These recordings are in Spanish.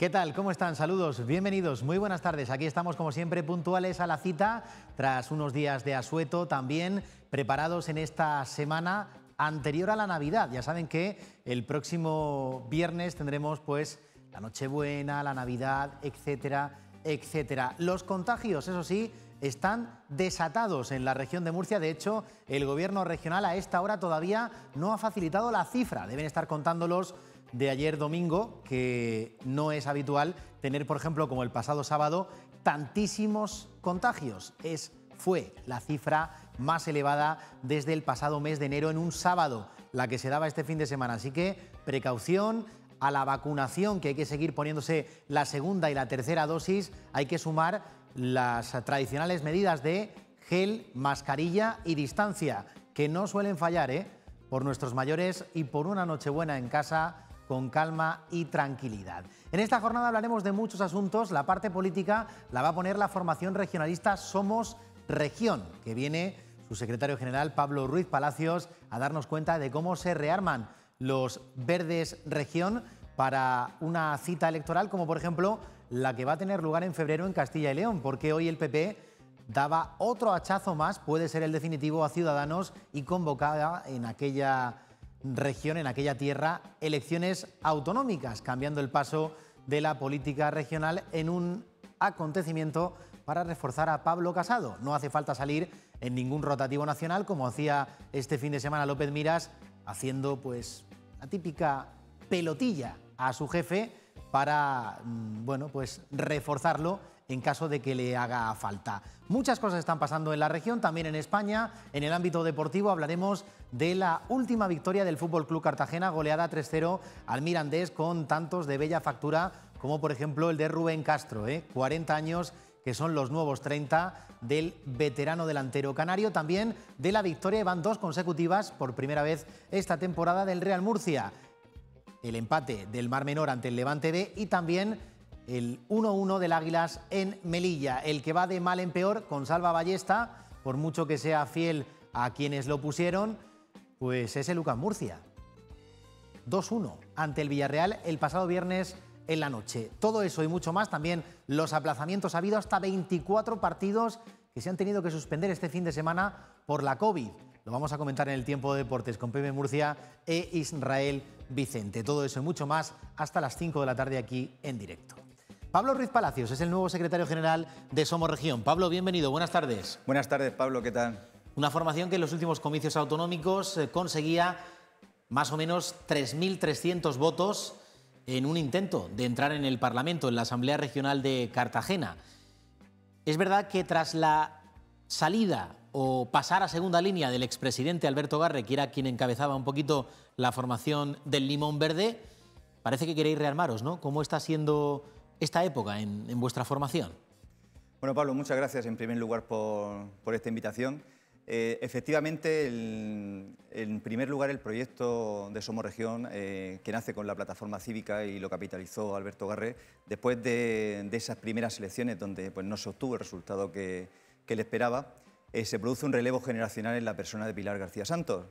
¿Qué tal? ¿Cómo están? Saludos, bienvenidos, muy buenas tardes. Aquí estamos como siempre puntuales a la cita, tras unos días de asueto también, preparados en esta semana anterior a la Navidad. Ya saben que el próximo viernes tendremos pues la Nochebuena, la Navidad, etcétera, etcétera. Los contagios, eso sí, están desatados en la región de Murcia. De hecho, el gobierno regional a esta hora todavía no ha facilitado la cifra. Deben estar contándolos de ayer domingo, que no es habitual tener, por ejemplo, como el pasado sábado, tantísimos contagios. Es, fue la cifra más elevada desde el pasado mes de enero en un sábado, la que se daba este fin de semana. Así que precaución a la vacunación, que hay que seguir poniéndose la segunda y la tercera dosis, hay que sumar las tradicionales medidas de gel, mascarilla y distancia, que no suelen fallar, ¿eh? por nuestros mayores y por una noche buena en casa con calma y tranquilidad. En esta jornada hablaremos de muchos asuntos. La parte política la va a poner la formación regionalista Somos Región, que viene su secretario general Pablo Ruiz Palacios a darnos cuenta de cómo se rearman los Verdes Región para una cita electoral como por ejemplo la que va a tener lugar en febrero en Castilla y León, porque hoy el PP daba otro hachazo más, puede ser el definitivo a Ciudadanos y convocada en aquella región, en aquella tierra, elecciones autonómicas, cambiando el paso de la política regional en un acontecimiento para reforzar a Pablo Casado. No hace falta salir en ningún rotativo nacional, como hacía este fin de semana López Miras, haciendo pues la típica pelotilla a su jefe para mm, bueno, pues reforzarlo en caso de que le haga falta. Muchas cosas están pasando en la región, también en España. En el ámbito deportivo hablaremos de la última victoria del Fútbol Club Cartagena, goleada 3-0 al Mirandés con tantos de bella factura como por ejemplo el de Rubén Castro, ¿eh? 40 años que son los nuevos 30 del veterano delantero canario. También de la victoria van dos consecutivas por primera vez esta temporada del Real Murcia. El empate del Mar Menor ante el Levante B y también el 1-1 del Águilas en Melilla. El que va de mal en peor con Salva Ballesta, por mucho que sea fiel a quienes lo pusieron, pues es el Lucas Murcia. 2-1 ante el Villarreal el pasado viernes en la noche. Todo eso y mucho más, también los aplazamientos. Ha habido hasta 24 partidos que se han tenido que suspender este fin de semana por la COVID. Lo vamos a comentar en el tiempo de deportes con Pepe Murcia e Israel Vicente. Todo eso y mucho más hasta las 5 de la tarde aquí en directo. Pablo Ruiz Palacios es el nuevo secretario general de Somos Región. Pablo, bienvenido, buenas tardes. Buenas tardes, Pablo, ¿qué tal? Una formación que en los últimos comicios autonómicos eh, conseguía más o menos 3.300 votos en un intento de entrar en el Parlamento, en la Asamblea Regional de Cartagena. Es verdad que tras la salida o pasar a segunda línea del expresidente Alberto Garre, que era quien encabezaba un poquito la formación del Limón Verde, parece que queréis rearmaros, ¿no? ¿Cómo está siendo esta época en, vuestra formación? Bueno, Pablo, muchas gracias en primer lugar por, esta invitación. Eh, efectivamente, en primer lugar, el proyecto de Somos Región, eh, que nace con la plataforma cívica y lo capitalizó Alberto Garré, después de, esas primeras elecciones donde pues, no se obtuvo el resultado que, le él esperaba, eh, se produce un relevo generacional en la persona de Pilar García Santos.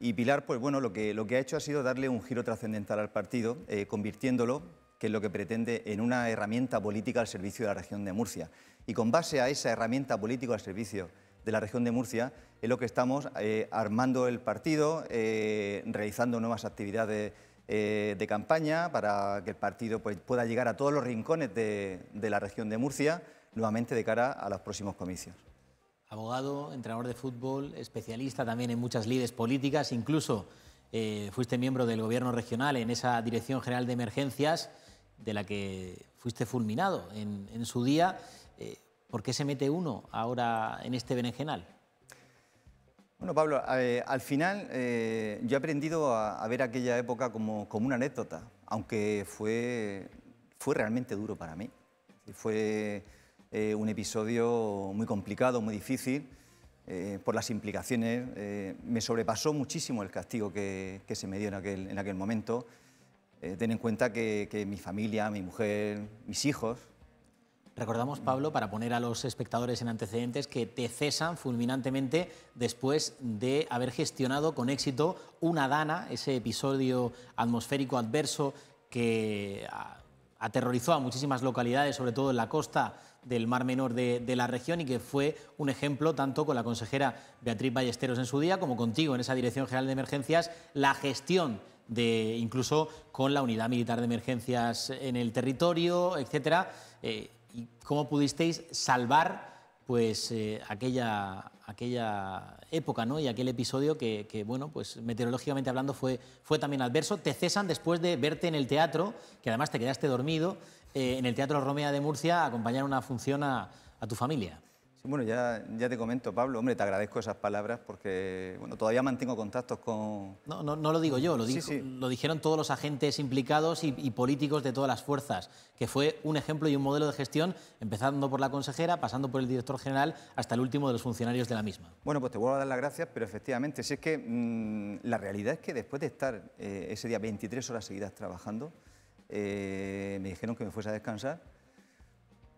Y Pilar, pues bueno, lo que, lo que ha hecho ha sido darle un giro trascendental al partido, convirtiéndolo que es lo que pretende en una herramienta política al servicio de la región de Murcia. Y con base a esa herramienta política al servicio de la región de Murcia es lo que estamos eh, armando el partido, eh, realizando nuevas actividades eh, de campaña para que el partido pues, pueda llegar a todos los rincones de, la región de Murcia, nuevamente de cara a los próximos comicios abogado, entrenador de fútbol, especialista también en muchas líderes políticas, incluso fuiste miembro del gobierno regional en esa Dirección General de Emergencias de la que fuiste fulminado en, su día. Eh, ¿Por qué se mete uno ahora en este berenjenal? Bueno, Pablo, al final eh, yo he aprendido a, ver aquella época como, una anécdota, aunque fue, fue realmente duro para mí. Fue eh, un episodio muy complicado, muy difícil, por las implicaciones. me sobrepasó muchísimo el castigo que, se me dio en aquel, en aquel momento. Eh, ten en cuenta que, que, mi familia, mi mujer, mis hijos... Recordamos, Pablo, para poner a los espectadores en antecedentes, que te cesan fulminantemente después de haber gestionado con éxito una dana, ese episodio atmosférico adverso que ah, aterrorizó a muchísimas localidades, sobre todo en la costa del Mar Menor de, la región y que fue un ejemplo tanto con la consejera Beatriz Ballesteros en su día como contigo en esa Dirección General de Emergencias, la gestión de incluso con la Unidad Militar de Emergencias en el territorio, etcétera. Eh, cómo pudisteis salvar pues eh, aquella aquella época y aquel episodio que, bueno, pues meteorológicamente hablando fue, también adverso. Te cesan después de verte en el teatro, que además te quedaste dormido, eh, en el Teatro Romea de Murcia acompañar una función a tu familia bueno, ya, te comento, Pablo. Hombre, te agradezco esas palabras porque bueno, todavía mantengo contactos con. No, no, no lo digo yo, lo, dijeron todos los agentes implicados y, políticos de todas las fuerzas, que fue un ejemplo y un modelo de gestión, empezando por la consejera, pasando por el director general, hasta el último de los funcionarios de la misma. Bueno, pues te vuelvo a dar las gracias, pero efectivamente, si es que mm, la realidad es que después de estar eh, ese día 23 horas seguidas trabajando, eh, me dijeron que me fuese a descansar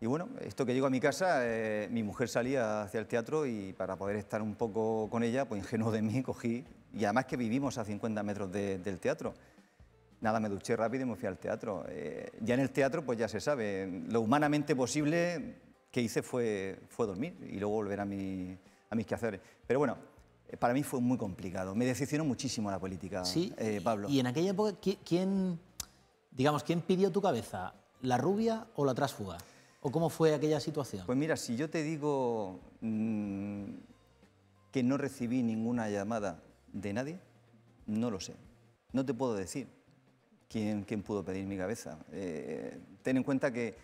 y bueno, esto que llego a mi casa, eh, mi mujer salía hacia el teatro y para poder estar un poco con ella, pues ingenuo de mí, cogí, y además que vivimos a 50 metros del teatro. Nada, me duché rápido y me fui al teatro. Eh, ya en el teatro, pues ya se sabe, lo humanamente posible que hice fue, fue dormir y luego volver a, mis quehaceres. Pero bueno, eh, para mí fue muy complicado. Me decepcionó muchísimo la política, Pablo. ¿Y en aquella época quién, digamos, quién pidió tu cabeza? ¿La rubia o la trásfuga? ¿O cómo fue aquella situación? Pues mira, si yo te digo mm, que no recibí ninguna llamada de nadie, no lo sé. No te puedo decir quién, pudo pedir mi cabeza. Eh, ten en cuenta que,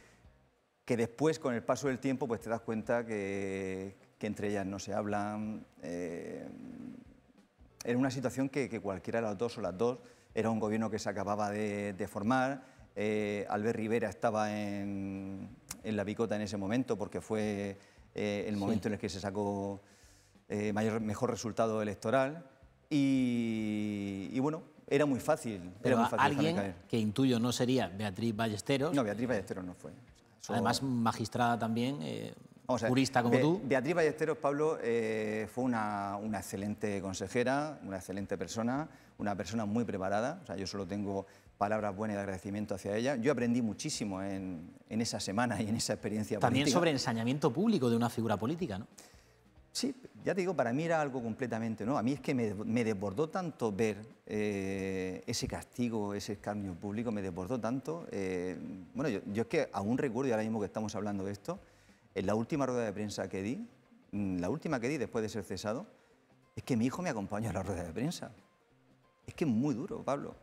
que, después, con el paso del tiempo, pues te das cuenta que, entre ellas no se hablan. Eh, era una situación que, cualquiera de las dos o las dos era un gobierno que se acababa de, formar. Eh, Albert Rivera estaba en en la picota en ese momento, porque fue eh, el momento en el que se sacó eh, mayor, mejor resultado electoral. Y, bueno, era muy fácil. Pero alguien que intuyo no sería Beatriz Ballesteros. No, Beatriz Ballesteros no fue. además, magistrada también. Eh, jurista como tú. Beatriz Ballesteros, Pablo, fue una, una, excelente consejera, una excelente persona, una persona muy preparada. O sea, yo solo tengo palabras buenas de agradecimiento hacia ella. Yo aprendí muchísimo en, esa semana y en esa experiencia. También sobre ensañamiento público de una figura política, ¿no? Sí, ya te digo, para mí era algo completamente No, A mí es que me, me desbordó tanto ver eh, ese castigo, ese escarnio público, me desbordó tanto. Eh, bueno, yo, es que aún recuerdo, y ahora mismo que estamos hablando de esto, en la última rueda de prensa que di, mm, la última que di después de ser cesado, es que mi hijo me acompañó a la rueda de prensa. Es que es muy duro, Pablo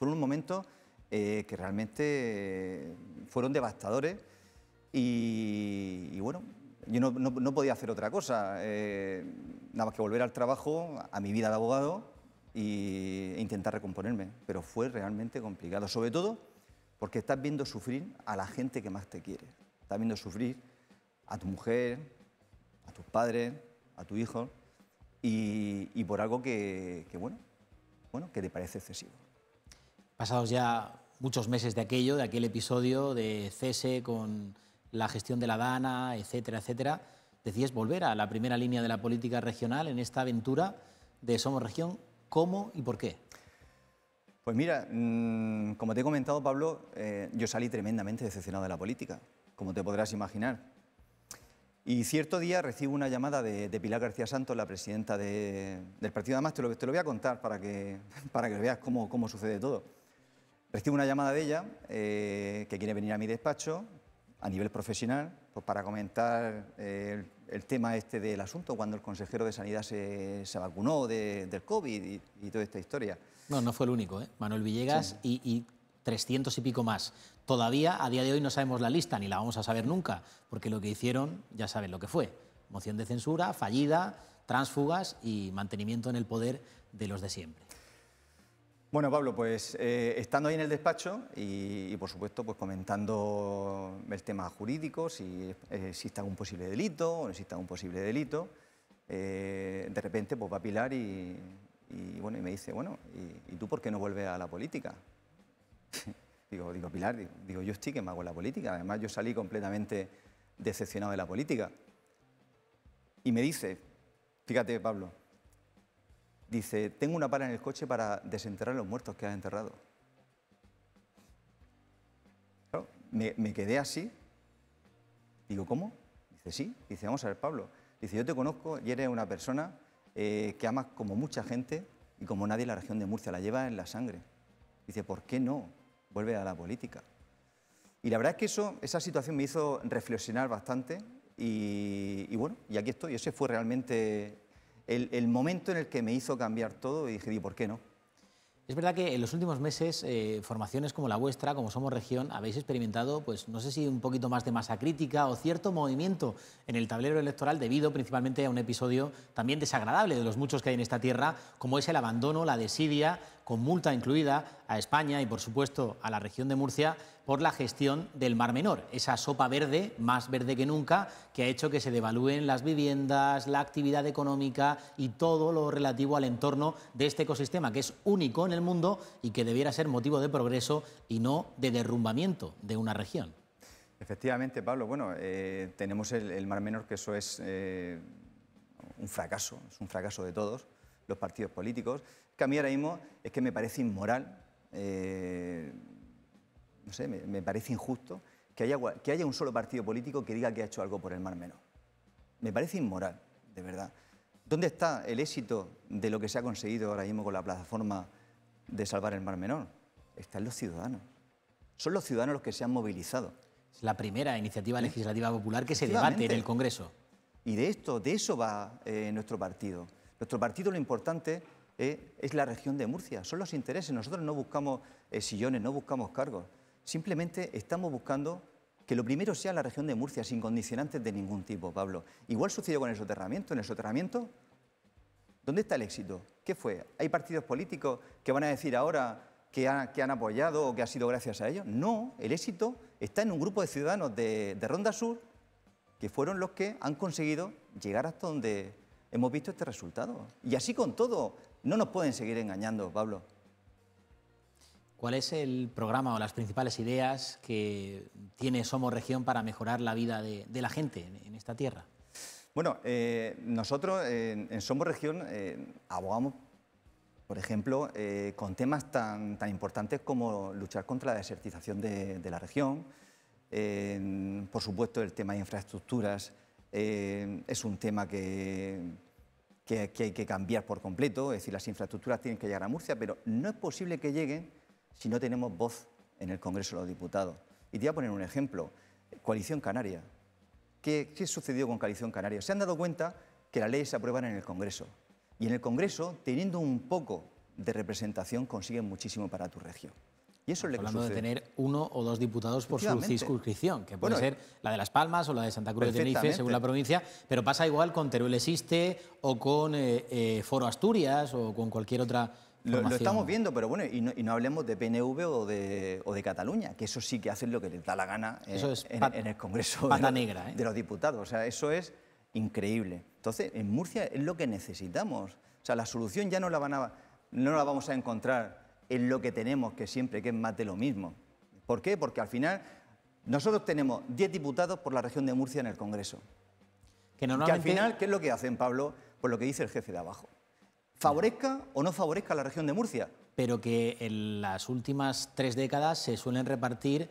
fueron un momento eh, que realmente eh, fueron devastadores y, bueno, yo no, podía hacer otra cosa, eh, nada más que volver al trabajo, a mi vida de abogado e intentar recomponerme, pero fue realmente complicado, sobre todo porque estás viendo sufrir a la gente que más te quiere, estás viendo sufrir a tu mujer, a tus padres, a tu hijo, y, por algo que, que, bueno, bueno, que te parece excesivo pasados ya muchos meses de aquello, de aquel episodio de cese con la gestión de la Dana, etcétera, etcétera, decías volver a la primera línea de la política regional en esta aventura de Somos Región. ¿Cómo y por qué? Pues mira, mm, como te he comentado, Pablo, eh, yo salí tremendamente decepcionado de la política, como te podrás imaginar. Y cierto día recibo una llamada de, Pilar García Santos, la presidenta del partido. Además, te lo, te lo voy a contar para que, para que veas cómo sucede todo. Recibo una llamada de ella eh, que quiere venir a mi despacho a nivel profesional pues, para comentar eh, el, tema este del asunto cuando el consejero de Sanidad se, se vacunó del COVID y, toda esta historia. No, no fue el único, ¿eh? Manuel Villegas y, 300 y pico más. Todavía a día de hoy no sabemos la lista ni la vamos a saber nunca, porque lo que hicieron ya saben lo que fue. Moción de censura, fallida, transfugas y mantenimiento en el poder de los de siempre. Bueno, Pablo, pues eh, estando ahí en el despacho y, por supuesto pues comentando el tema jurídico, si existe eh, algún posible delito o no existe algún posible delito, eh, de repente pues va Pilar y, bueno, y me dice, bueno, ¿y, tú por qué no vuelves a la política? digo, digo, Pilar, digo, yo estoy que me hago la política, además yo salí completamente decepcionado de la política. Y me dice, fíjate Pablo, Dice, tengo una pala en el coche para desenterrar a los muertos que has enterrado. me, quedé así. Digo, ¿cómo? Dice, sí. Dice, vamos a ver, Pablo. Dice, yo te conozco y eres una persona eh, que amas como mucha gente y como nadie en la región de Murcia, la lleva en la sangre. Dice, ¿por qué no? Vuelve a la política. Y la verdad es que eso, esa situación me hizo reflexionar bastante y, y bueno, y aquí estoy. Ese fue realmente el, momento en el que me hizo cambiar todo y dije, ¿y por qué no? Es verdad que en los últimos meses eh, formaciones como la vuestra, como Somos Región, habéis experimentado, pues no sé si un poquito más de masa crítica o cierto movimiento en el tablero electoral debido principalmente a un episodio también desagradable de los muchos que hay en esta tierra, como es el abandono, la desidia, con multa incluida, a España y, por supuesto, a la región de Murcia por la gestión del Mar Menor, esa sopa verde, más verde que nunca, que ha hecho que se devalúen las viviendas, la actividad económica y todo lo relativo al entorno de este ecosistema, que es único en el mundo y que debiera ser motivo de progreso y no de derrumbamiento de una región. Efectivamente, Pablo. Bueno, eh, tenemos el, Mar Menor, que eso es eh, un fracaso, es un fracaso de todos los partidos políticos que a mí ahora mismo es que me parece inmoral, eh, no sé, me, parece injusto que haya, que haya un solo partido político que diga que ha hecho algo por el mar menor. Me parece inmoral, de verdad. ¿Dónde está el éxito de lo que se ha conseguido ahora mismo con la plataforma de salvar el mar menor? Está en los ciudadanos. Son los ciudadanos los que se han movilizado. Es la primera iniciativa legislativa popular que se debate en el Congreso. Y de esto, de eso va eh, nuestro partido. Nuestro partido lo importante ¿eh? es la región de Murcia, son los intereses. Nosotros no buscamos eh, sillones, no buscamos cargos. Simplemente estamos buscando que lo primero sea la región de Murcia, sin condicionantes de ningún tipo, Pablo. Igual sucedió con el soterramiento. En el soterramiento, ¿dónde está el éxito? ¿Qué fue? ¿Hay partidos políticos que van a decir ahora que, han apoyado o que ha sido gracias a ellos? No, el éxito está en un grupo de ciudadanos de Ronda Sur que fueron los que han conseguido llegar hasta donde hemos visto este resultado. Y así con todo, no nos pueden seguir engañando, Pablo. ¿Cuál es el programa o las principales ideas que tiene Somos Región para mejorar la vida de, la gente en, esta tierra? Bueno, eh, nosotros en Somos Región eh, abogamos, por ejemplo, eh, con temas tan, importantes como luchar contra la desertización de la región, por supuesto el tema de infraestructuras es un tema que que, hay que cambiar por completo, es decir, las infraestructuras tienen que llegar a Murcia, pero no es posible que lleguen si no tenemos voz en el Congreso de los Diputados. Y te voy a poner un ejemplo, Coalición Canaria. ¿Qué, qué sucedió con Coalición Canaria? Se han dado cuenta que las leyes se aprueban en el Congreso. Y en el Congreso, teniendo un poco de representación, consiguen muchísimo para tu región. Hablando de tener uno o dos diputados por su circunscripción, que puede ser la de Las Palmas o la de Santa Cruz de Tenerife, según la provincia, pero pasa igual con Teruel Existe o con eh, eh, Foro Asturias o con cualquier otra... Lo, estamos viendo, pero bueno, y no, hablemos de PNV o de, Cataluña, que eso sí que hacen lo que les da la gana eh, en, el Congreso de, negra, de, los diputados. O sea, eso es increíble. Entonces, en Murcia es lo que necesitamos. O sea, la solución ya no la, van a, no la vamos a encontrar es lo que tenemos, que siempre que es más de lo mismo. ¿Por qué? Porque al final nosotros tenemos 10 diputados por la región de Murcia en el Congreso. Que, al final, ¿qué es lo que hacen, Pablo? Pues lo que dice el jefe de abajo. ¿Favorezca o no favorezca la región de Murcia? Pero que en las últimas tres décadas se suelen repartir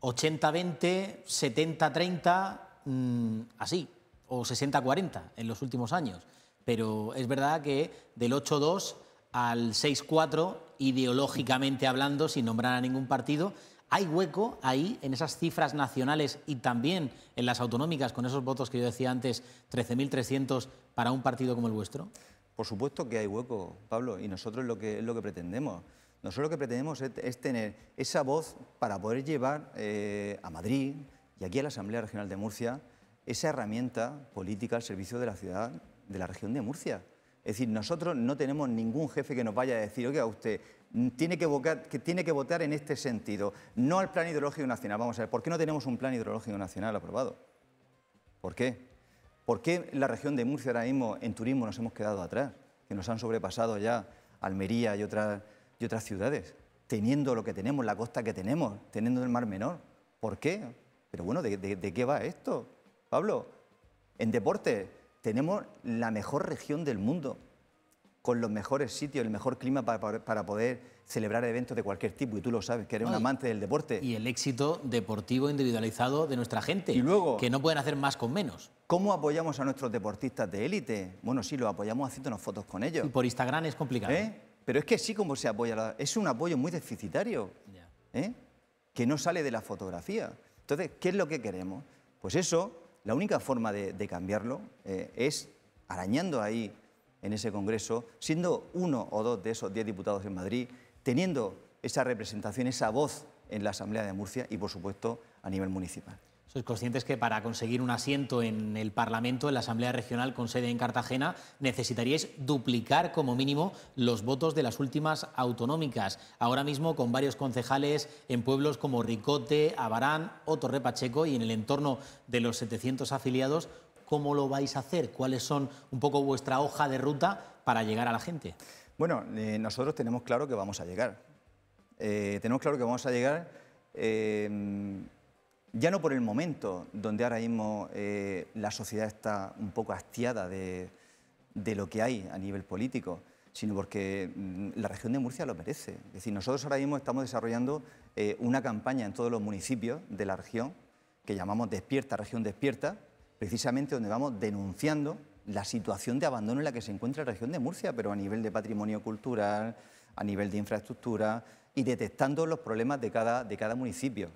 80-20, 70-30, mm, así, o 60-40 en los últimos años. Pero es verdad que del 8-2 al 6-4, ideológicamente hablando, sin nombrar a ningún partido. ¿Hay hueco ahí en esas cifras nacionales y también en las autonómicas, con esos votos que yo decía antes, 13.300 para un partido como el vuestro? Por supuesto que hay hueco, Pablo, y nosotros lo que, es lo que pretendemos. Nosotros lo que pretendemos es, tener esa voz para poder llevar eh, a Madrid y aquí a la Asamblea Regional de Murcia esa herramienta política al servicio de la ciudad de la región de Murcia. Es decir, nosotros no tenemos ningún jefe que nos vaya a decir, oiga, usted mm, tiene que, votar, tiene que votar en este sentido, no al Plan Hidrológico Nacional. Vamos a ver, ¿por qué no tenemos un Plan Hidrológico Nacional aprobado? ¿Por qué? ¿Por qué la región de Murcia ahora mismo en turismo nos hemos quedado atrás? Que nos han sobrepasado ya Almería y otras, y otras ciudades, teniendo lo que tenemos, la costa que tenemos, teniendo el Mar Menor. ¿Por qué? Pero bueno, ¿de, de qué va esto? Pablo, en deporte, tenemos la mejor región del mundo, con los mejores sitios, el mejor clima para, para, poder celebrar eventos de cualquier tipo, y tú lo sabes, que eres un amante del deporte. Y el éxito deportivo individualizado de nuestra gente, y luego, que no pueden hacer más con menos. ¿Cómo apoyamos a nuestros deportistas de élite? Bueno, sí, los apoyamos haciéndonos fotos con ellos. Y por Instagram es complicado. ¿Eh? Pero es que sí como se apoya, es un apoyo muy deficitario, ¿eh? que no sale de la fotografía. Entonces, ¿qué es lo que queremos? Pues eso, la única forma de, cambiarlo eh, es arañando ahí en ese Congreso, siendo uno o dos de esos diez diputados en Madrid, teniendo esa representación, esa voz en la Asamblea de Murcia y, por supuesto, a nivel municipal. Sois conscientes que para conseguir un asiento en el Parlamento, en la Asamblea Regional con sede en Cartagena, necesitaríais duplicar como mínimo los votos de las últimas autonómicas. Ahora mismo con varios concejales en pueblos como Ricote, Abarán o Torrepacheco y en el entorno de los 700 afiliados, ¿cómo lo vais a hacer? ¿Cuáles son un poco vuestra hoja de ruta para llegar a la gente? Bueno, eh, nosotros tenemos claro que vamos a llegar. Eh, tenemos claro que vamos a llegar. Eh, ya no por el momento donde ahora mismo eh, la sociedad está un poco hastiada de, lo que hay a nivel político, sino porque mm, la región de Murcia lo merece. Es decir, nosotros ahora mismo estamos desarrollando eh, una campaña en todos los municipios de la región que llamamos Despierta, Región Despierta, precisamente donde vamos denunciando la situación de abandono en la que se encuentra la región de Murcia, pero a nivel de patrimonio cultural, a nivel de infraestructura y detectando los problemas de de cada municipio.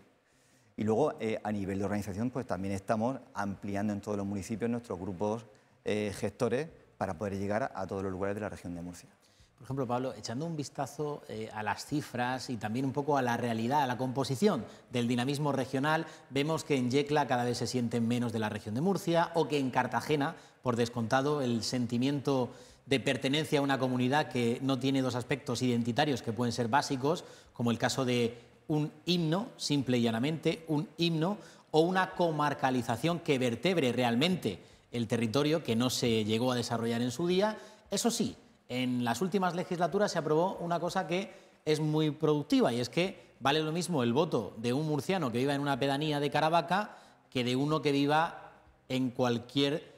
Y luego, eh, a nivel de organización, pues también estamos ampliando en todos los municipios nuestros grupos eh, gestores para poder llegar a todos los lugares de la región de Murcia. Por ejemplo, Pablo, echando un vistazo eh, a las cifras y también un poco a la realidad, a la composición del dinamismo regional, vemos que en Yecla cada vez se sienten menos de la región de Murcia o que en Cartagena, por descontado, el sentimiento de pertenencia a una comunidad que no tiene dos aspectos identitarios que pueden ser básicos, como el caso de un himno, simple y llanamente, un himno o una comarcalización que vertebre realmente el territorio que no se llegó a desarrollar en su día. Eso sí, en las últimas legislaturas se aprobó una cosa que es muy productiva y es que vale lo mismo el voto de un murciano que viva en una pedanía de Caravaca que de uno que viva en cualquier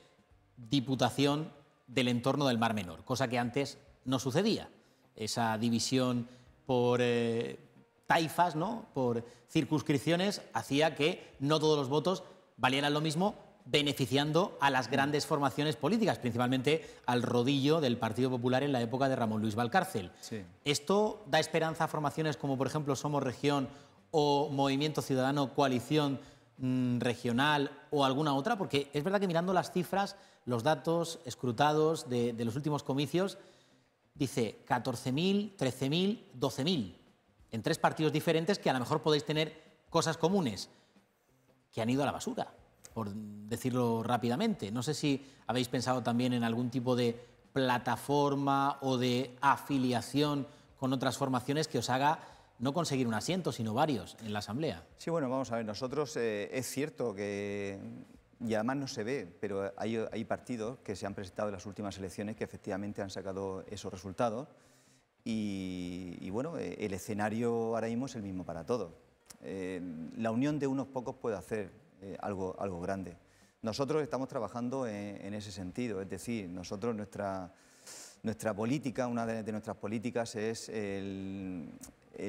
diputación del entorno del Mar Menor, cosa que antes no sucedía. Esa división por... Eh, taifas, ¿no? por circunscripciones, hacía que no todos los votos valieran lo mismo, beneficiando a las grandes formaciones políticas, principalmente al rodillo del Partido Popular en la época de Ramón Luis Valcárcel. ¿Esto da esperanza a formaciones como, por ejemplo, Somos Región o Movimiento Ciudadano Coalición mm, Regional o alguna otra? Porque es verdad que mirando las cifras, los datos escrutados de, de los últimos comicios, dice 14.000, 13.000, 12.000 en tres partidos diferentes que a lo mejor podéis tener cosas comunes, que han ido a la basura, por decirlo rápidamente. No sé si habéis pensado también en algún tipo de plataforma o de afiliación con otras formaciones que os haga no conseguir un asiento, sino varios en la Asamblea. Sí, bueno, vamos a ver, nosotros eh, es cierto que, y además no se ve, pero hay, hay partidos que se han presentado en las últimas elecciones que efectivamente han sacado esos resultados. Y, bueno, eh, el escenario ahora mismo es el mismo para todos. Eh, la unión de unos pocos puede hacer eh, algo, grande. Nosotros estamos trabajando e, en, ese sentido, es decir, nosotros nuestra, política, una de, nuestras políticas es el,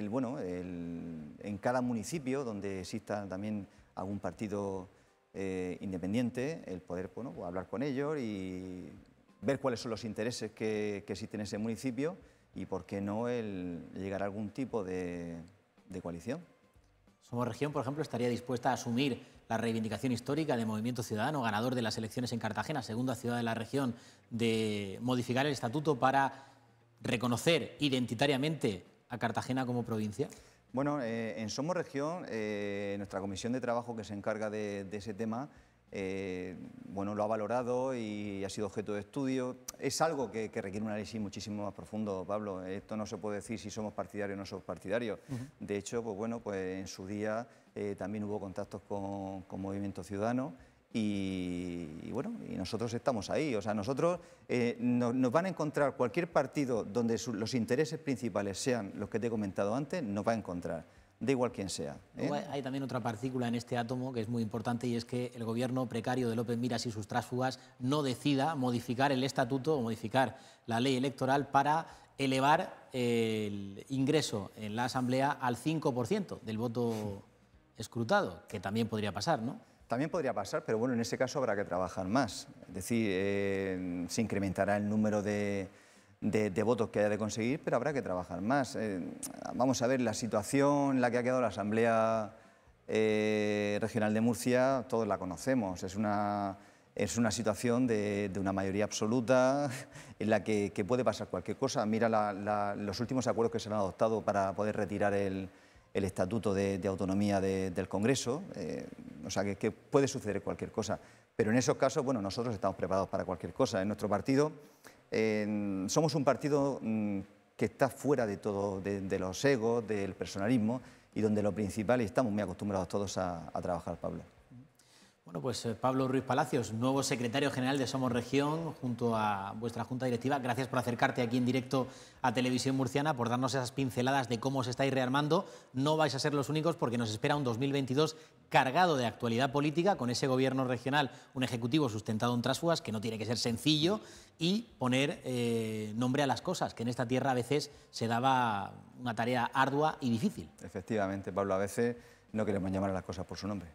bueno, en cada municipio donde exista también algún partido independiente, el poder bueno, pues hablar con ellos y ver cuáles son los intereses que, que existen en ese municipio y por qué no el llegar a algún tipo de, coalición. Somos Región, por ejemplo, estaría dispuesta a asumir la reivindicación histórica de Movimiento Ciudadano, ganador de las elecciones en Cartagena, segunda ciudad de la región, de modificar el estatuto para reconocer identitariamente a Cartagena como provincia? Bueno, eh, en Somos Región, eh, nuestra comisión de trabajo que se encarga de ese tema, eh, bueno, lo ha valorado y ha sido objeto de estudio. Es algo que, requiere un análisis muchísimo más profundo, Pablo. Esto no se puede decir si somos partidarios o no somos partidarios. De hecho, pues bueno, pues en su día eh, también hubo contactos con, Movimiento Ciudadano. Y, bueno, y nosotros estamos ahí. O sea, nosotros eh, nos van a encontrar cualquier partido donde los intereses principales sean los que te he comentado antes, nos va a encontrar da igual quién sea. ¿eh? Hay también otra partícula en este átomo que es muy importante y es que el gobierno precario de López Miras y sus trásfugas no decida modificar el estatuto o modificar la ley electoral para elevar el ingreso en la Asamblea al 5% del voto escrutado, que también podría pasar, ¿no? También podría pasar, pero bueno, en ese caso habrá que trabajar más. Es decir, eh, se incrementará el número de, de, votos que haya de conseguir, pero habrá que trabajar más. Eh, vamos a ver la situación en la que ha quedado la Asamblea eh, Regional de Murcia, todos la conocemos. Es una, es una situación de, una mayoría absoluta en la que, puede pasar cualquier cosa. Mira los últimos acuerdos que se han adoptado para poder retirar el, Estatuto de, Autonomía del Congreso. Eh, o sea, que puede suceder cualquier cosa. Pero en esos casos, bueno, nosotros estamos preparados para cualquier cosa. En nuestro partido somos un partido mm, que está fuera de todo, de, los egos, del personalismo y donde lo principal, y estamos muy acostumbrados todos a trabajar, Pablo pues eh, Pablo Ruiz Palacios, nuevo secretario general de Somos Región, junto a vuestra junta directiva. Gracias por acercarte aquí en directo a Televisión Murciana, por darnos esas pinceladas de cómo os estáis rearmando. No vais a ser los únicos porque nos espera un 2022 cargado de actualidad política, con ese gobierno regional, un ejecutivo sustentado en trasfugas, que no tiene que ser sencillo, y poner eh, nombre a las cosas, que en esta tierra a veces se daba una tarea ardua y difícil. Efectivamente, Pablo, a veces no queremos llamar a las cosas por su nombre.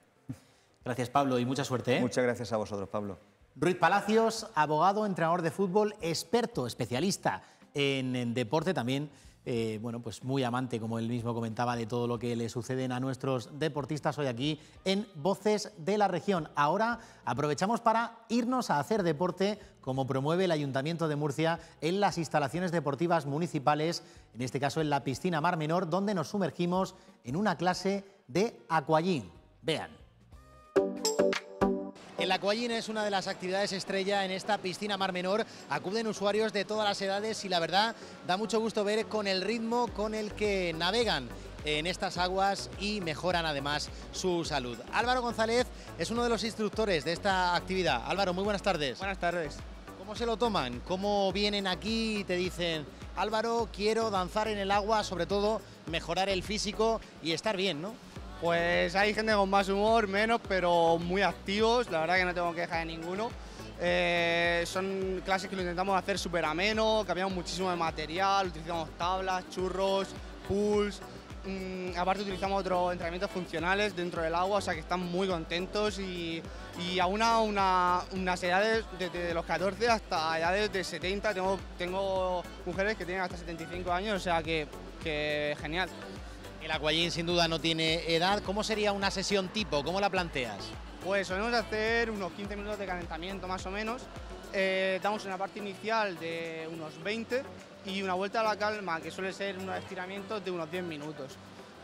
Gracias, Pablo, y mucha suerte. ¿eh? Muchas gracias a vosotros, Pablo. Ruiz Palacios, abogado, entrenador de fútbol, experto, especialista en, deporte también. Eh, bueno, pues muy amante, como él mismo comentaba, de todo lo que le suceden a nuestros deportistas hoy aquí en Voces de la Región. Ahora aprovechamos para irnos a hacer deporte, como promueve el Ayuntamiento de Murcia, en las instalaciones deportivas municipales, en este caso en la piscina Mar Menor, donde nos sumergimos en una clase de acuallín. Vean. El aquagym es una de las actividades estrella en esta piscina Mar Menor. Acuden usuarios de todas las edades y la verdad da mucho gusto ver con el ritmo con el que navegan en estas aguas y mejoran además su salud. Álvaro González es uno de los instructores de esta actividad. Álvaro, muy buenas tardes. Buenas tardes. ¿Cómo se lo toman? ¿Cómo vienen aquí y te dicen, Álvaro, quiero danzar en el agua, sobre todo mejorar el físico y estar bien, ¿no? Pues hay gente con más humor, menos, pero muy activos, la verdad que no tengo que dejar de ninguno. Eh, son clases que lo intentamos hacer súper ameno, cambiamos muchísimo de material, utilizamos tablas, churros, pools, mm, aparte utilizamos otros entrenamientos funcionales dentro del agua, o sea que están muy contentos y, a una, unas edades desde los 14 hasta edades de 70, tengo, tengo mujeres que tienen hasta 75 años, o sea que genial. El Aquagym sin duda no tiene edad. ¿Cómo sería una sesión tipo? ¿Cómo la planteas? Pues solemos hacer unos 15 minutos de calentamiento más o menos. Eh, damos una parte inicial de unos 20 y una vuelta a la calma, que suele ser unos estiramientos de unos 10 minutos.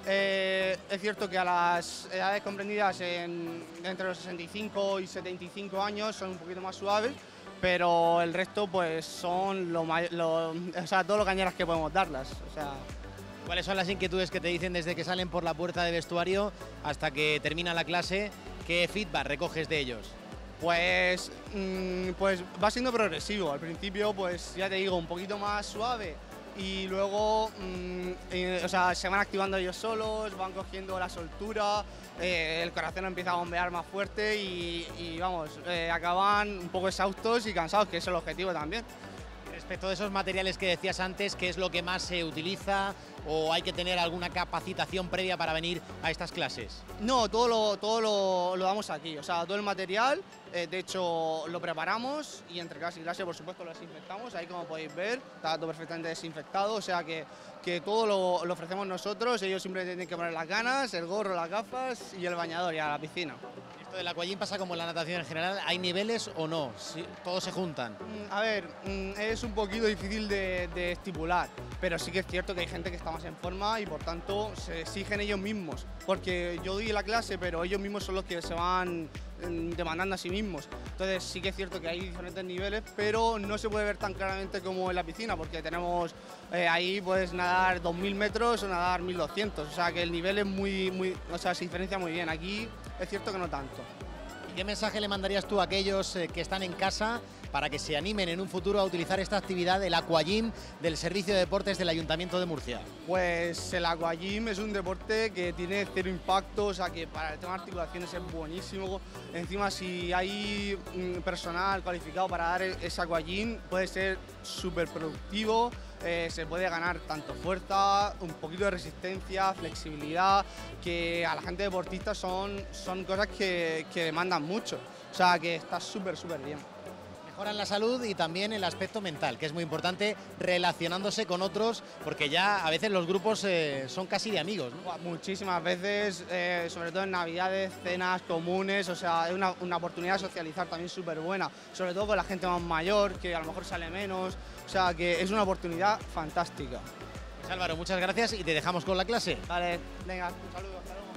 Eh, es cierto que a las edades comprendidas entre los 65 y 75 años son un poquito más suaves, pero el resto pues son lo, lo o cañeras que podemos darlas. O sea. ¿Cuáles son las inquietudes que te dicen desde que salen por la puerta de vestuario hasta que termina la clase? ¿Qué feedback recoges de ellos? Pues, mm, pues va siendo progresivo. Al principio, pues ya te digo, un poquito más suave y luego mm, eh, se van activando ellos solos, van cogiendo la soltura, eh, el corazón empieza a bombear más fuerte y, vamos, eh, acaban un poco exhaustos y cansados, que es el objetivo también. Respecto de esos materiales que decías antes, ¿qué es lo que más se utiliza? o hay que tener alguna capacitación previa para venir a estas clases? No, todo lo, todo lo, damos aquí, o sea, todo el material, eh, de hecho lo preparamos y entre clase y clase por supuesto lo desinfectamos, ahí como podéis ver, está todo perfectamente desinfectado, o sea que, que todo lo, ofrecemos nosotros, ellos simplemente tienen que poner las ganas, el gorro, las gafas y el bañador y a la piscina. Esto del acuallín pasa como en la natación en general, ¿hay niveles o no? ¿Sí? ¿Todos se juntan? Mm, a ver, mm, es un poquito difícil de estipular, pero sí que es cierto que hay gente que está en forma y por tanto se exigen ellos mismos, porque yo doy la clase, pero ellos mismos son los que se van mm, demandando a sí mismos. Entonces sí que es cierto que hay diferentes niveles, pero no se puede ver tan claramente como en la piscina, porque tenemos eh, ahí puedes nadar 2.000 metros o nadar 1.200, o sea que el nivel es muy, muy, o sea, se diferencia muy bien. Aquí es cierto que no tanto. ¿Qué mensaje le mandarías tú a aquellos eh, que están en casa para que se animen en un futuro a utilizar esta actividad ...el Aquagym del Servicio de Deportes del Ayuntamiento de Murcia? Pues el Aquagym es un deporte que tiene cero impacto, o sea que para el tema de articulaciones es buenísimo. Encima si hay mm, personal cualificado para dar e-, ese Aquagym puede ser súper productivo. Eh, se puede ganar tanto fuerza, un poquito de resistencia, flexibilidad, que a la gente deportista son, son cosas que, que demandan mucho. O sea, que está súper, súper bien. Mejoran la salud y también el aspecto mental, que es muy importante relacionándose con otros, porque ya a veces los grupos eh, son casi de amigos. Muchísimas veces, eh, sobre todo en navidades, cenas comunes, o sea, es una, oportunidad socializar también súper buena, sobre todo con la gente más mayor, que a lo mejor sale menos, o sea, que es una oportunidad fantástica. Pues Álvaro, muchas gracias y te dejamos con la clase. Vale, venga, un saludo,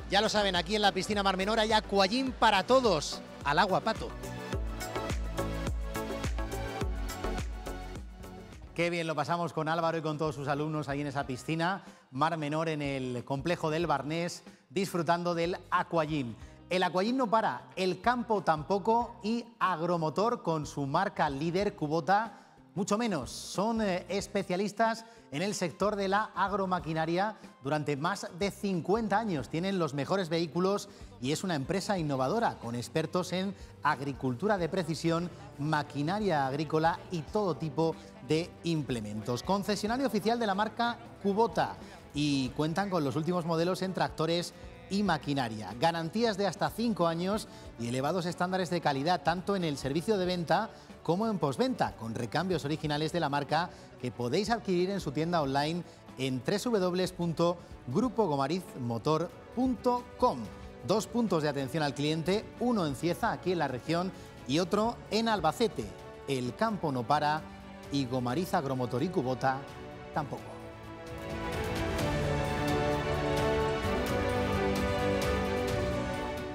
Ya lo saben, aquí en la piscina Mar Menor hay acuallín para todos. Al agua, pato. Qué bien lo pasamos con Álvaro y con todos sus alumnos ahí en esa piscina, Mar Menor en el complejo del Barnés, disfrutando del Aquagym. El Aquagym no para, el campo tampoco y Agromotor con su marca líder Cubota mucho menos. Son eh, especialistas en el sector de la agromaquinaria durante más de 50 años. Tienen los mejores vehículos y es una empresa innovadora con expertos en agricultura de precisión, maquinaria agrícola y todo tipo de implementos. Concesionario oficial de la marca Cubota... y cuentan con los últimos modelos en tractores y maquinaria. Garantías de hasta 5 años y elevados estándares de calidad tanto en el servicio de venta como en postventa con recambios originales de la marca que podéis adquirir en su tienda online en www.grupogomarizmotor.com. Dos puntos de atención al cliente, uno en Cieza, aquí en la región, y otro en Albacete. El campo no para y Gomariz Agromotor y Cubota tampoco.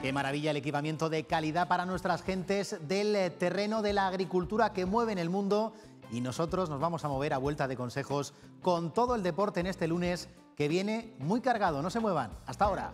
Qué maravilla el equipamiento de calidad para nuestras gentes del eh, terreno de la agricultura que mueve en el mundo y nosotros nos vamos a mover a vuelta de consejos con todo el deporte en este lunes que viene muy cargado. No se muevan. Hasta ahora.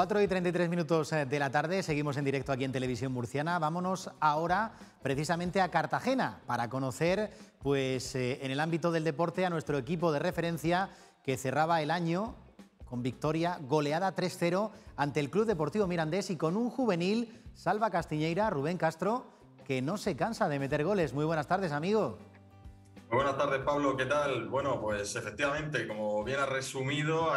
4 y 33 minutos eh, de la tarde, seguimos en directo aquí en Televisión Murciana. Vámonos ahora precisamente a Cartagena para conocer, pues, eh, en el ámbito del deporte, a nuestro equipo de referencia que cerraba el año con victoria goleada 3-0 ante el Club Deportivo Mirandés y con un juvenil, Salva Castiñeira, Rubén Castro, que no se cansa de meter goles. Muy buenas tardes, amigo buenas tardes, Pablo. ¿Qué tal? Bueno, pues efectivamente, como bien ha resumido,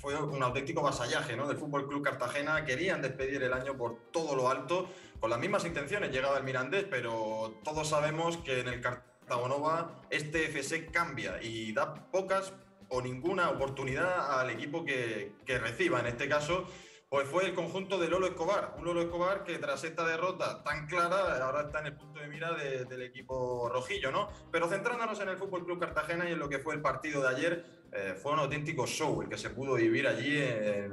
fue un auténtico vasallaje ¿no? del Fútbol Club Cartagena. Querían despedir el año por todo lo alto, con las mismas intenciones llegaba el Mirandés, pero todos sabemos que en el Cartagonova este FC cambia y da pocas o ninguna oportunidad al equipo que reciba. En este caso, pues fue el conjunto de Lolo Escobar. Un Lolo Escobar que tras esta derrota tan clara ahora está en el punto de mira del equipo rojillo, ¿no? Pero centrándonos en el Fútbol Club Cartagena y en lo que fue el partido de ayer, eh, fue un auténtico show el que se pudo vivir allí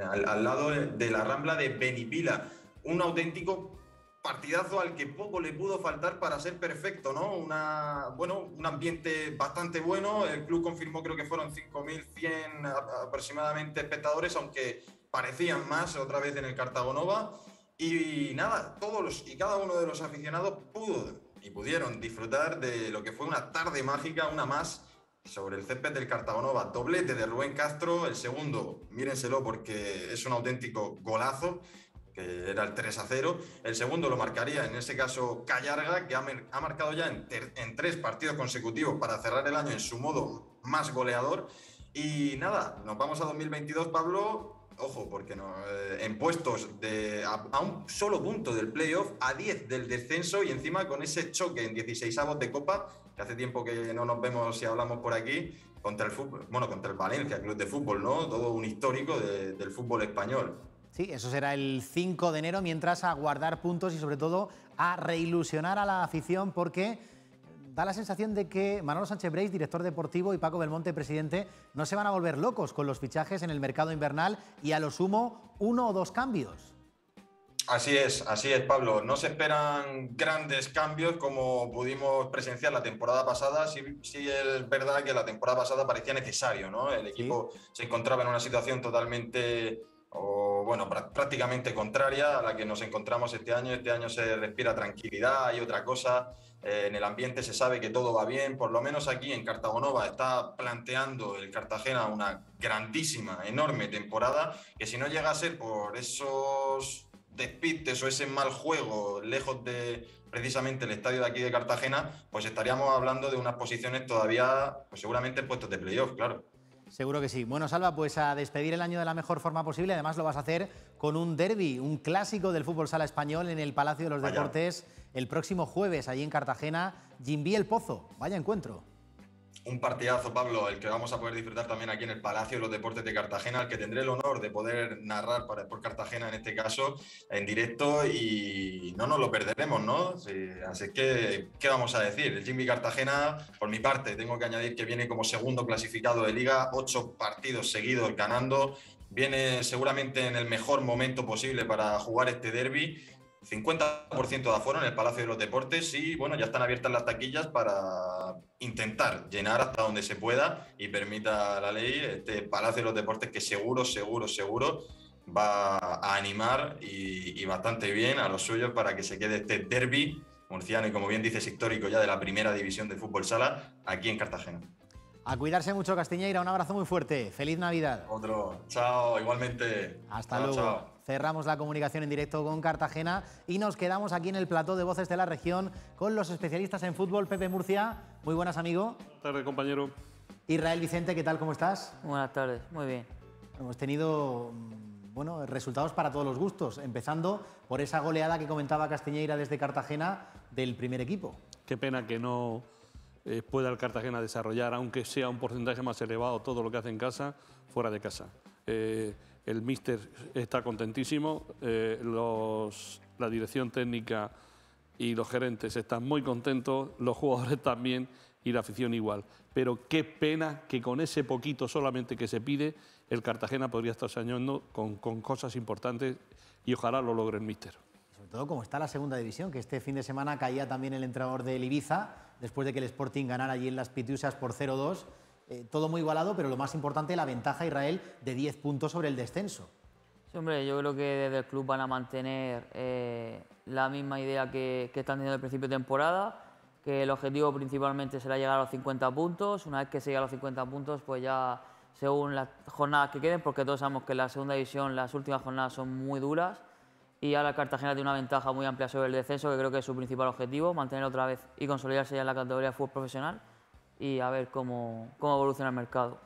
al, lado de la rambla de Benipila. Un auténtico partidazo al que poco le pudo faltar para ser perfecto, ¿no? Una, bueno, un ambiente bastante bueno. El club confirmó creo que fueron 5.100 aproximadamente espectadores, aunque parecían más otra vez en el Cartagonova. Y nada, todos y cada uno de los aficionados pudo y pudieron disfrutar de lo que fue una tarde mágica, una más, sobre el césped del Cartagonova. Doblete de Rubén Castro, el segundo, mírenselo porque es un auténtico golazo, que era el 3 a 0. El segundo lo marcaría, en ese caso, Callarga, que ha, marcado ya en, en tres partidos consecutivos para cerrar el año en su modo más goleador. Y nada, nos vamos a 2022, Pablo, ojo, porque no, eh, en puestos a, un solo punto del playoff, a 10 del descenso y encima con ese choque en 16 avos de Copa, que hace tiempo que no nos vemos si hablamos por aquí, contra el fútbol, bueno, contra el Valencia, club de fútbol, ¿no? Todo un histórico del fútbol español. Sí, eso será el 5 de enero, mientras a guardar puntos y sobre todo a reilusionar a la afición porque da la sensación de que Manolo Sánchez Breis, director deportivo, y Paco Belmonte, presidente, no se van a volver locos con los fichajes en el mercado invernal y a lo sumo uno o dos cambios. Así es, así es, Pablo. No se esperan grandes cambios como pudimos presenciar la temporada pasada. Sí, es verdad que la temporada pasada parecía necesario, ¿no? El equipo se encontraba en una situación totalmente o bueno, prácticamente contraria a la que nos encontramos este año. Este año se respira tranquilidad y otra cosa. Eh, en el ambiente se sabe que todo va bien, por lo menos aquí en Cartagonova está planteando el Cartagena una grandísima, enorme temporada, que si no llega a ser por esos despistes o ese mal juego lejos de precisamente el estadio de aquí de Cartagena, pues estaríamos hablando de unas posiciones todavía, pues seguramente puestos de playoff, claro. Seguro que sí. Bueno, Salva, pues a despedir el año de la mejor forma posible. Además, lo vas a hacer con un derby, un clásico del fútbol sala español en el Palacio de los Deportes el próximo jueves allí en Cartagena, Jimbi El Pozo. Vaya encuentro. Un partidazo, Pablo, el que vamos a poder disfrutar también aquí en el Palacio de los Deportes de Cartagena, ...al que tendré el honor de poder narrar para, por Cartagena en este caso, en directo, y no nos lo perderemos, ¿no? así que, ¿qué vamos a decir? El Jimmy Cartagena, por mi parte, tengo que añadir que viene como segundo clasificado de liga, ocho partidos seguidos ganando, viene seguramente en el mejor momento posible para jugar este derby 50% de aforo en el Palacio de los Deportes y bueno, ya están abiertas las taquillas para intentar llenar hasta donde se pueda y permita la ley este Palacio de los Deportes que seguro, seguro, seguro va a animar y, bastante bien a los suyos para que se quede este derby murciano y como bien dice histórico ya de la primera división de fútbol sala aquí en Cartagena. A cuidarse mucho Castiñeira, un abrazo muy fuerte, feliz Navidad. Otro, chao, igualmente. Hasta luego cerramos la comunicación en directo con Cartagena y nos quedamos aquí en el plató de voces de la región con los especialistas en fútbol, Pepe Murcia. Muy buenas, amigo. Buenas tardes, compañero. Israel Vicente, ¿qué tal? ¿Cómo estás? Buenas tardes, muy bien. Hemos tenido mm, bueno, resultados para todos los gustos, empezando por esa goleada que comentaba Castiñeira desde Cartagena del primer equipo. Qué pena que no eh, pueda el Cartagena desarrollar, aunque sea un porcentaje más elevado, todo lo que hace en casa, fuera de casa. Eh, el míster está contentísimo, eh, los, la dirección técnica y los gerentes están muy contentos, los jugadores también y la afición igual. Pero qué pena que con ese poquito solamente que se pide, el Cartagena podría estar soñando con, cosas importantes y ojalá lo logre el míster. Sobre todo como está la segunda división, que este fin de semana caía también el entrenador del Ibiza, después de que el Sporting ganara allí en las Pitiusas por 0-2 eh, todo muy igualado, pero lo más importante, la ventaja a Israel de 10 puntos sobre el descenso. Sí, hombre, yo creo que desde el club van a mantener eh, la misma idea que, están teniendo al principio de temporada, que el objetivo principalmente será llegar a los 50 puntos. Una vez que se llegue a los 50 puntos, pues ya según las jornadas que queden, porque todos sabemos que en la segunda división las últimas jornadas son muy duras y ahora Cartagena tiene una ventaja muy amplia sobre el descenso, que creo que es su principal objetivo, mantener otra vez y consolidarse ya en la categoría de fútbol profesional y a ver cómo, evoluciona el mercado.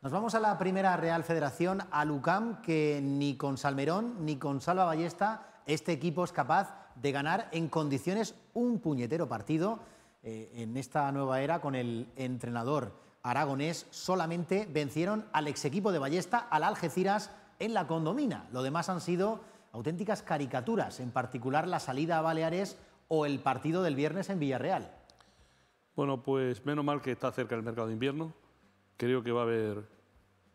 Nos vamos a la primera Real Federación, a Lucam, que ni con Salmerón ni con Salva Ballesta este equipo es capaz de ganar en condiciones un puñetero partido eh, en esta nueva era con el entrenador aragonés. Solamente vencieron al exequipo de Ballesta, al Algeciras, en la condomina. Lo demás han sido auténticas caricaturas, en particular la salida a Baleares o el partido del viernes en Villarreal. Bueno, pues menos mal que está cerca el mercado de invierno. Creo que va a haber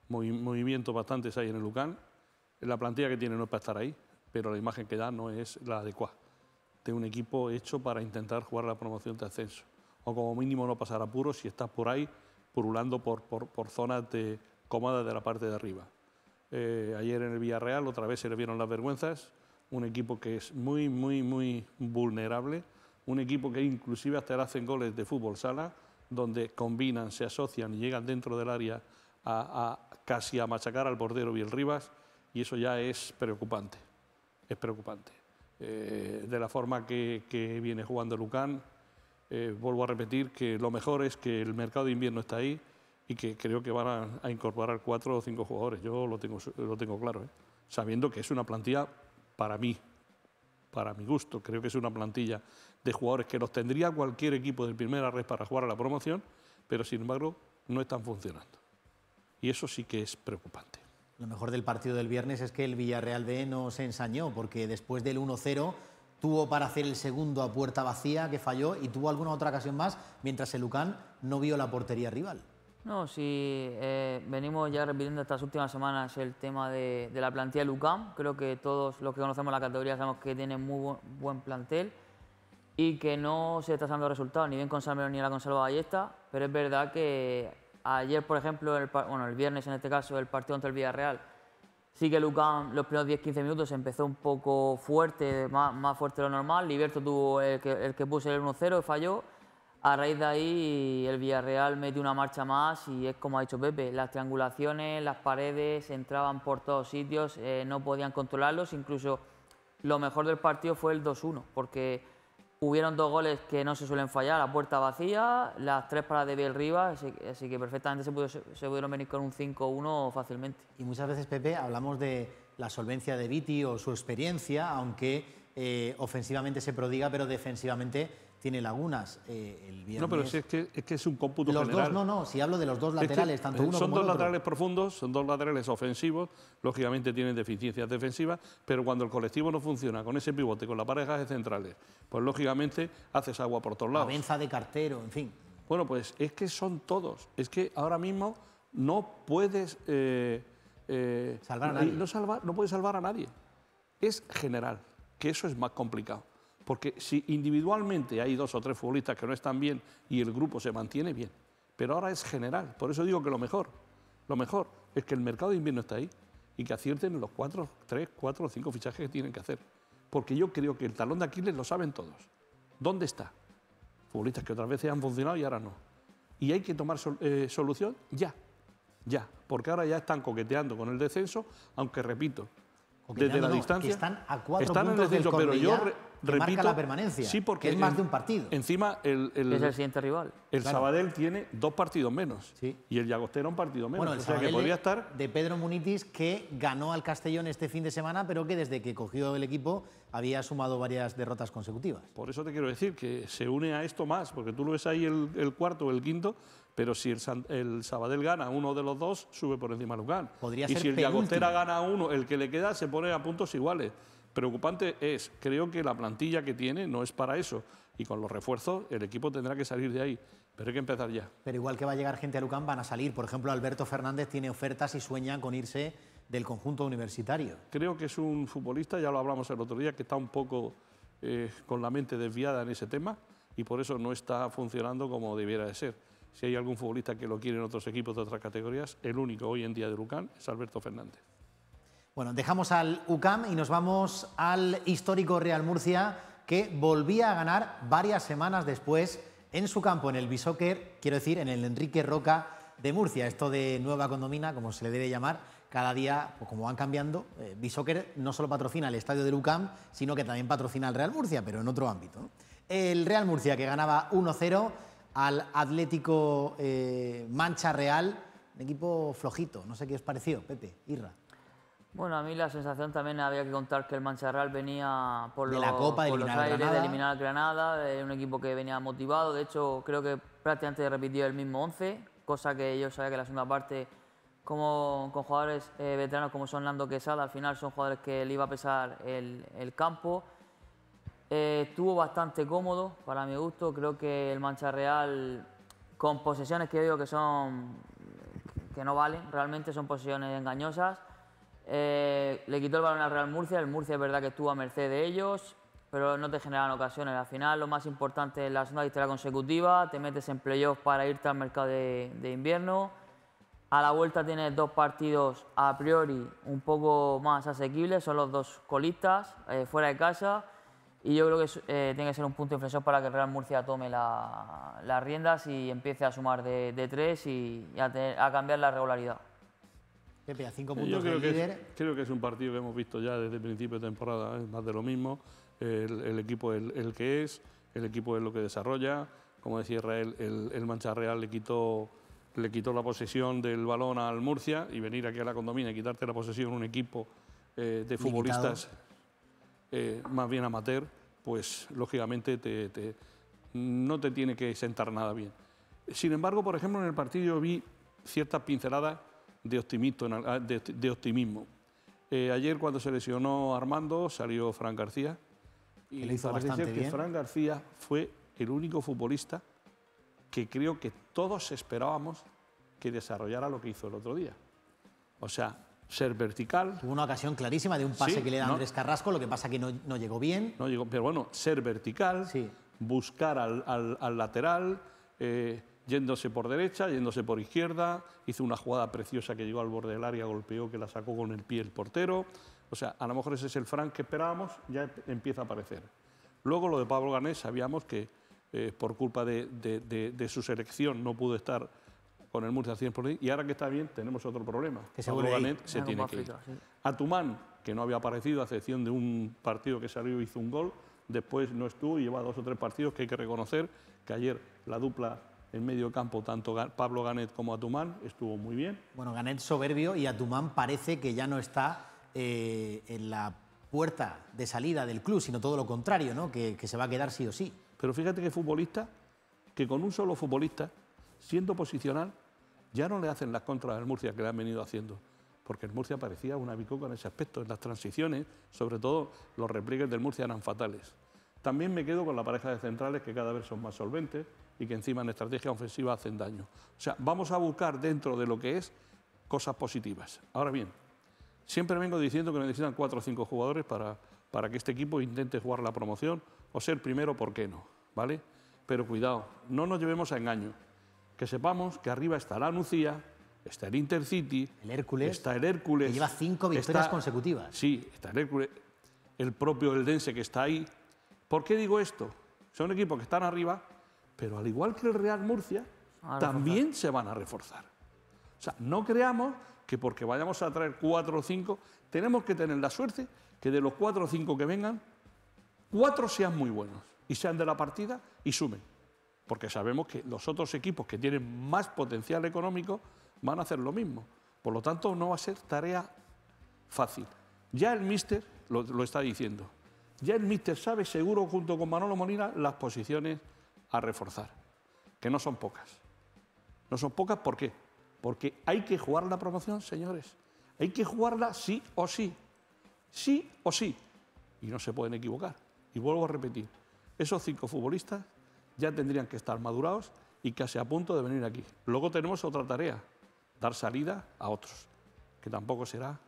movimientos bastantes ahí en el Lucán. La plantilla que tiene no es para estar ahí, pero la imagen que da no es la adecuada de un equipo hecho para intentar jugar la promoción de ascenso. O como mínimo no pasar apuros si estás por ahí purulando por, zonas de cómodas de la parte de arriba. Eh, ayer en el Villarreal otra vez se le vieron las vergüenzas, un equipo que es muy, muy, muy vulnerable un equipo que inclusive hasta hacen goles de fútbol sala, donde combinan, se asocian y llegan dentro del área a, casi a machacar al bordero y el Rivas, y eso ya es preocupante, es preocupante. Eh, de la forma que, viene jugando Lucán, eh, vuelvo a repetir que lo mejor es que el mercado de invierno está ahí y que creo que van a, incorporar cuatro o cinco jugadores, yo lo tengo, claro, ¿eh? sabiendo que es una plantilla para mí para mi gusto, creo que es una plantilla de jugadores que los tendría cualquier equipo de primera red para jugar a la promoción, pero sin embargo no están funcionando. Y eso sí que es preocupante. Lo mejor del partido del viernes es que el Villarreal de no se ensañó, porque después del 1-0 tuvo para hacer el segundo a puerta vacía que falló y tuvo alguna otra ocasión más, mientras el Lucán no vio la portería rival. No, sí, eh, venimos ya repitiendo estas últimas semanas el tema de, la plantilla de Lucam. Creo que todos los que conocemos la categoría sabemos que tiene muy buen, plantel y que no se está dando resultados, ni bien con Salmero ni la Consalva Ballesta, pero es verdad que ayer, por ejemplo, el, viernes en este caso, el partido contra el Villarreal, sí que Lucam los primeros 10-15 minutos empezó un poco fuerte, más, fuerte de lo normal, Liberto tuvo el que, puso el 1-0 y falló, a raíz de ahí el Villarreal metió una marcha más y es como ha dicho Pepe, las triangulaciones, las paredes entraban por todos sitios, eh, no podían controlarlos, incluso lo mejor del partido fue el 2-1, porque hubieron dos goles que no se suelen fallar, la puerta vacía, las tres para de Biel Rivas, así, que perfectamente se, se, pudieron venir con un 5-1 fácilmente. Y muchas veces, Pepe, hablamos de la solvencia de Viti o su experiencia, aunque eh, ofensivamente se prodiga, pero defensivamente tiene lagunas eh, el viernes. No, pero es, que, es un cómputo los Dos, no, no, si hablo de los dos laterales, tanto eh, uno son como dos laterales profundos, son dos laterales ofensivos, lógicamente tienen deficiencias defensivas, pero cuando el colectivo no funciona con ese pivote, con la parejas de centrales, pues lógicamente haces agua por todos lados. Avenza de cartero, en fin. Bueno, pues es que son todos. Es que ahora mismo no puedes... Eh, salvar a nadie. no puedes salvar a nadie. Es general, que eso es más complicado. Porque si individualmente hay dos o tres futbolistas que no están bien y el grupo se mantiene bien, pero ahora es general. Por eso digo que lo mejor, lo mejor es que el mercado de invierno está ahí y que acierten los cuatro, tres, cuatro o cinco fichajes que tienen que hacer. Porque yo creo que el talón de Aquiles lo saben todos. ¿Dónde está? Futbolistas que otras veces han funcionado y ahora no. Y hay que tomar eh, solución ya, ya. Porque ahora ya están coqueteando con el descenso, aunque repito, desde la distancia. Están a cuatro pero yo marca la permanencia. Sí, porque es más de un partido. Encima, el, es el siguiente rival. El Sabadell tiene dos partidos menos. Sí. Y el Llagostera un partido menos. Bueno, el que podría estar. De Pedro Munitis, que ganó al Castellón este fin de semana, pero que desde que cogió el equipo había sumado varias derrotas consecutivas. Por eso te quiero decir que se une a esto más, porque tú lo ves ahí el, cuarto o el quinto, pero si el, Sabadell gana uno de los dos, sube por encima Lugán. Podría y si el Llagostera gana uno, el que le queda se pone a puntos iguales. Preocupante es, creo que la plantilla que tiene no es para eso. Y con los refuerzos, el equipo tendrá que salir de ahí. Pero hay que empezar ya. Pero igual que va a llegar gente a Lucán, van a salir. Por ejemplo, Alberto Fernández tiene ofertas y sueña con irse del conjunto universitario. Creo que es un futbolista, ya lo hablamos el otro día, que está un poco eh, con la mente desviada en ese tema y por eso no está funcionando como debiera de ser. Si hay algún futbolista que lo quiere en otros equipos de otras categorías, el único hoy en día de Lucán es Alberto Fernández. Bueno, dejamos al UCAM y nos vamos al histórico Real Murcia, que volvía a ganar varias semanas después en su campo, en el Bisóquer, quiero decir, en el Enrique Roca de Murcia. Esto de nueva condomina, como se le debe llamar, cada día, pues, como van cambiando, eh, no solo patrocina el estadio del UCAM, sino que también patrocina al Real Murcia, pero en otro ámbito. El Real Murcia, que ganaba 1-0 al Atlético eh, Mancha Real, un equipo flojito. No sé qué os pareció, Pepe, Irra. Bueno, a mí la sensación también había que contar que el Real venía por, de los, la Copa, de por Granada. de eliminar al Granada, un equipo que venía motivado, de hecho creo que prácticamente repitió el mismo 11, cosa que yo sabía que la segunda parte, como con jugadores eh, veteranos como son Lando Quesada, al final son jugadores que le iba a pesar el, el campo. Eh, estuvo bastante cómodo, para mi gusto, creo que el Real, con posesiones que yo digo que son que no valen, realmente son posesiones engañosas eh, le quitó el balón al Real Murcia, el Murcia es verdad que estuvo a merced de ellos, pero no te generan ocasiones. Al final lo más importante es la segunda victoria consecutiva, te metes en playoffs para irte al mercado de, invierno. A la vuelta tienes dos partidos a priori un poco más asequibles, son los dos colistas eh, fuera de casa. Y yo creo que eh, tiene que ser un punto de inflexión para que el Real Murcia tome las riendas y empiece a sumar de, tres y, a cambiar la regularidad creo que Es, un partido que hemos visto ya desde principio de temporada, es más de lo mismo. El, equipo es el, que es, el equipo es lo que desarrolla. Como decía Israel, el, el Mancha Real le quitó, le quitó la posesión del balón al Murcia y venir aquí a la condomina y quitarte la posesión un equipo eh, de futbolistas eh, más bien amateur, pues lógicamente te, no te tiene que sentar nada bien. Sin embargo, por ejemplo, en el partido vi ciertas pinceladas Ah, de, optimismo. Eh, ayer cuando se lesionó Armando salió Fran García y le hizo parece bastante que bien. Fran García fue el único futbolista que creo que todos esperábamos que desarrollara lo que hizo el otro día. O sea, ser vertical. Tuvo una ocasión clarísima de un pase que le da Andrés Carrasco, lo que pasa que no, llegó bien. No llegó, pero bueno, ser vertical, buscar al, lateral, eh, yéndose por derecha, yéndose por izquierda, hizo una jugada preciosa que llegó al borde del área, golpeó, que la sacó con el pie el portero. O sea, a lo mejor ese es el Frank que esperábamos, ya empieza a aparecer. Luego lo de Pablo Ganés, sabíamos que eh, por culpa de, de, su selección no pudo estar con el Murcia 100%, y ahora que está bien tenemos otro problema. Que Pablo Ganés se tiene que ir. Atumán, que no había aparecido a excepción de un partido que salió y hizo un gol, después no estuvo y lleva dos o tres partidos que hay que reconocer que ayer la dupla en medio campo, tanto Pablo Ganet como Atumán, estuvo muy bien. Bueno, Ganet soberbio y Atumán parece que ya no está eh, en la puerta de salida del club, sino todo lo contrario, ¿no? Que, se va a quedar sí o sí. Pero fíjate que futbolista, que con un solo futbolista, siendo posicional, ya no le hacen las contras al Murcia que le han venido haciendo. Porque el Murcia parecía una bicoca en ese aspecto, en las transiciones, sobre todo los repliegues del Murcia eran fatales. También me quedo con la pareja de centrales que cada vez son más solventes, y que encima en estrategia ofensiva hacen daño. O sea, vamos a buscar dentro de lo que es cosas positivas. Ahora bien, siempre vengo diciendo que necesitan cuatro o cinco jugadores para, para que este equipo intente jugar la promoción o ser primero, ¿por qué no? ¿Vale? Pero cuidado, no nos llevemos a engaño. Que sepamos que arriba está la Lucía, está el Intercity, el Hércules, está el Hércules. Que lleva cinco victorias consecutivas. Sí, está el Hércules, el propio Eldense que está ahí. ¿Por qué digo esto? Son equipos que están arriba pero al igual que el Real Murcia, también se van a reforzar. O sea, no creamos que porque vayamos a traer cuatro o cinco, tenemos que tener la suerte que de los cuatro o cinco que vengan, cuatro sean muy buenos y sean de la partida y sumen. Porque sabemos que los otros equipos que tienen más potencial económico van a hacer lo mismo. Por lo tanto, no va a ser tarea fácil. Ya el míster lo, está diciendo. Ya el míster sabe seguro junto con Manolo Molina las posiciones a reforzar, que no son pocas. No son pocas, ¿por qué? Porque hay que jugar la promoción, señores. Hay que jugarla sí o sí. Sí o sí. Y no se pueden equivocar. Y vuelvo a repetir, esos cinco futbolistas ya tendrían que estar madurados y casi a punto de venir aquí. Luego tenemos otra tarea, dar salida a otros, que tampoco será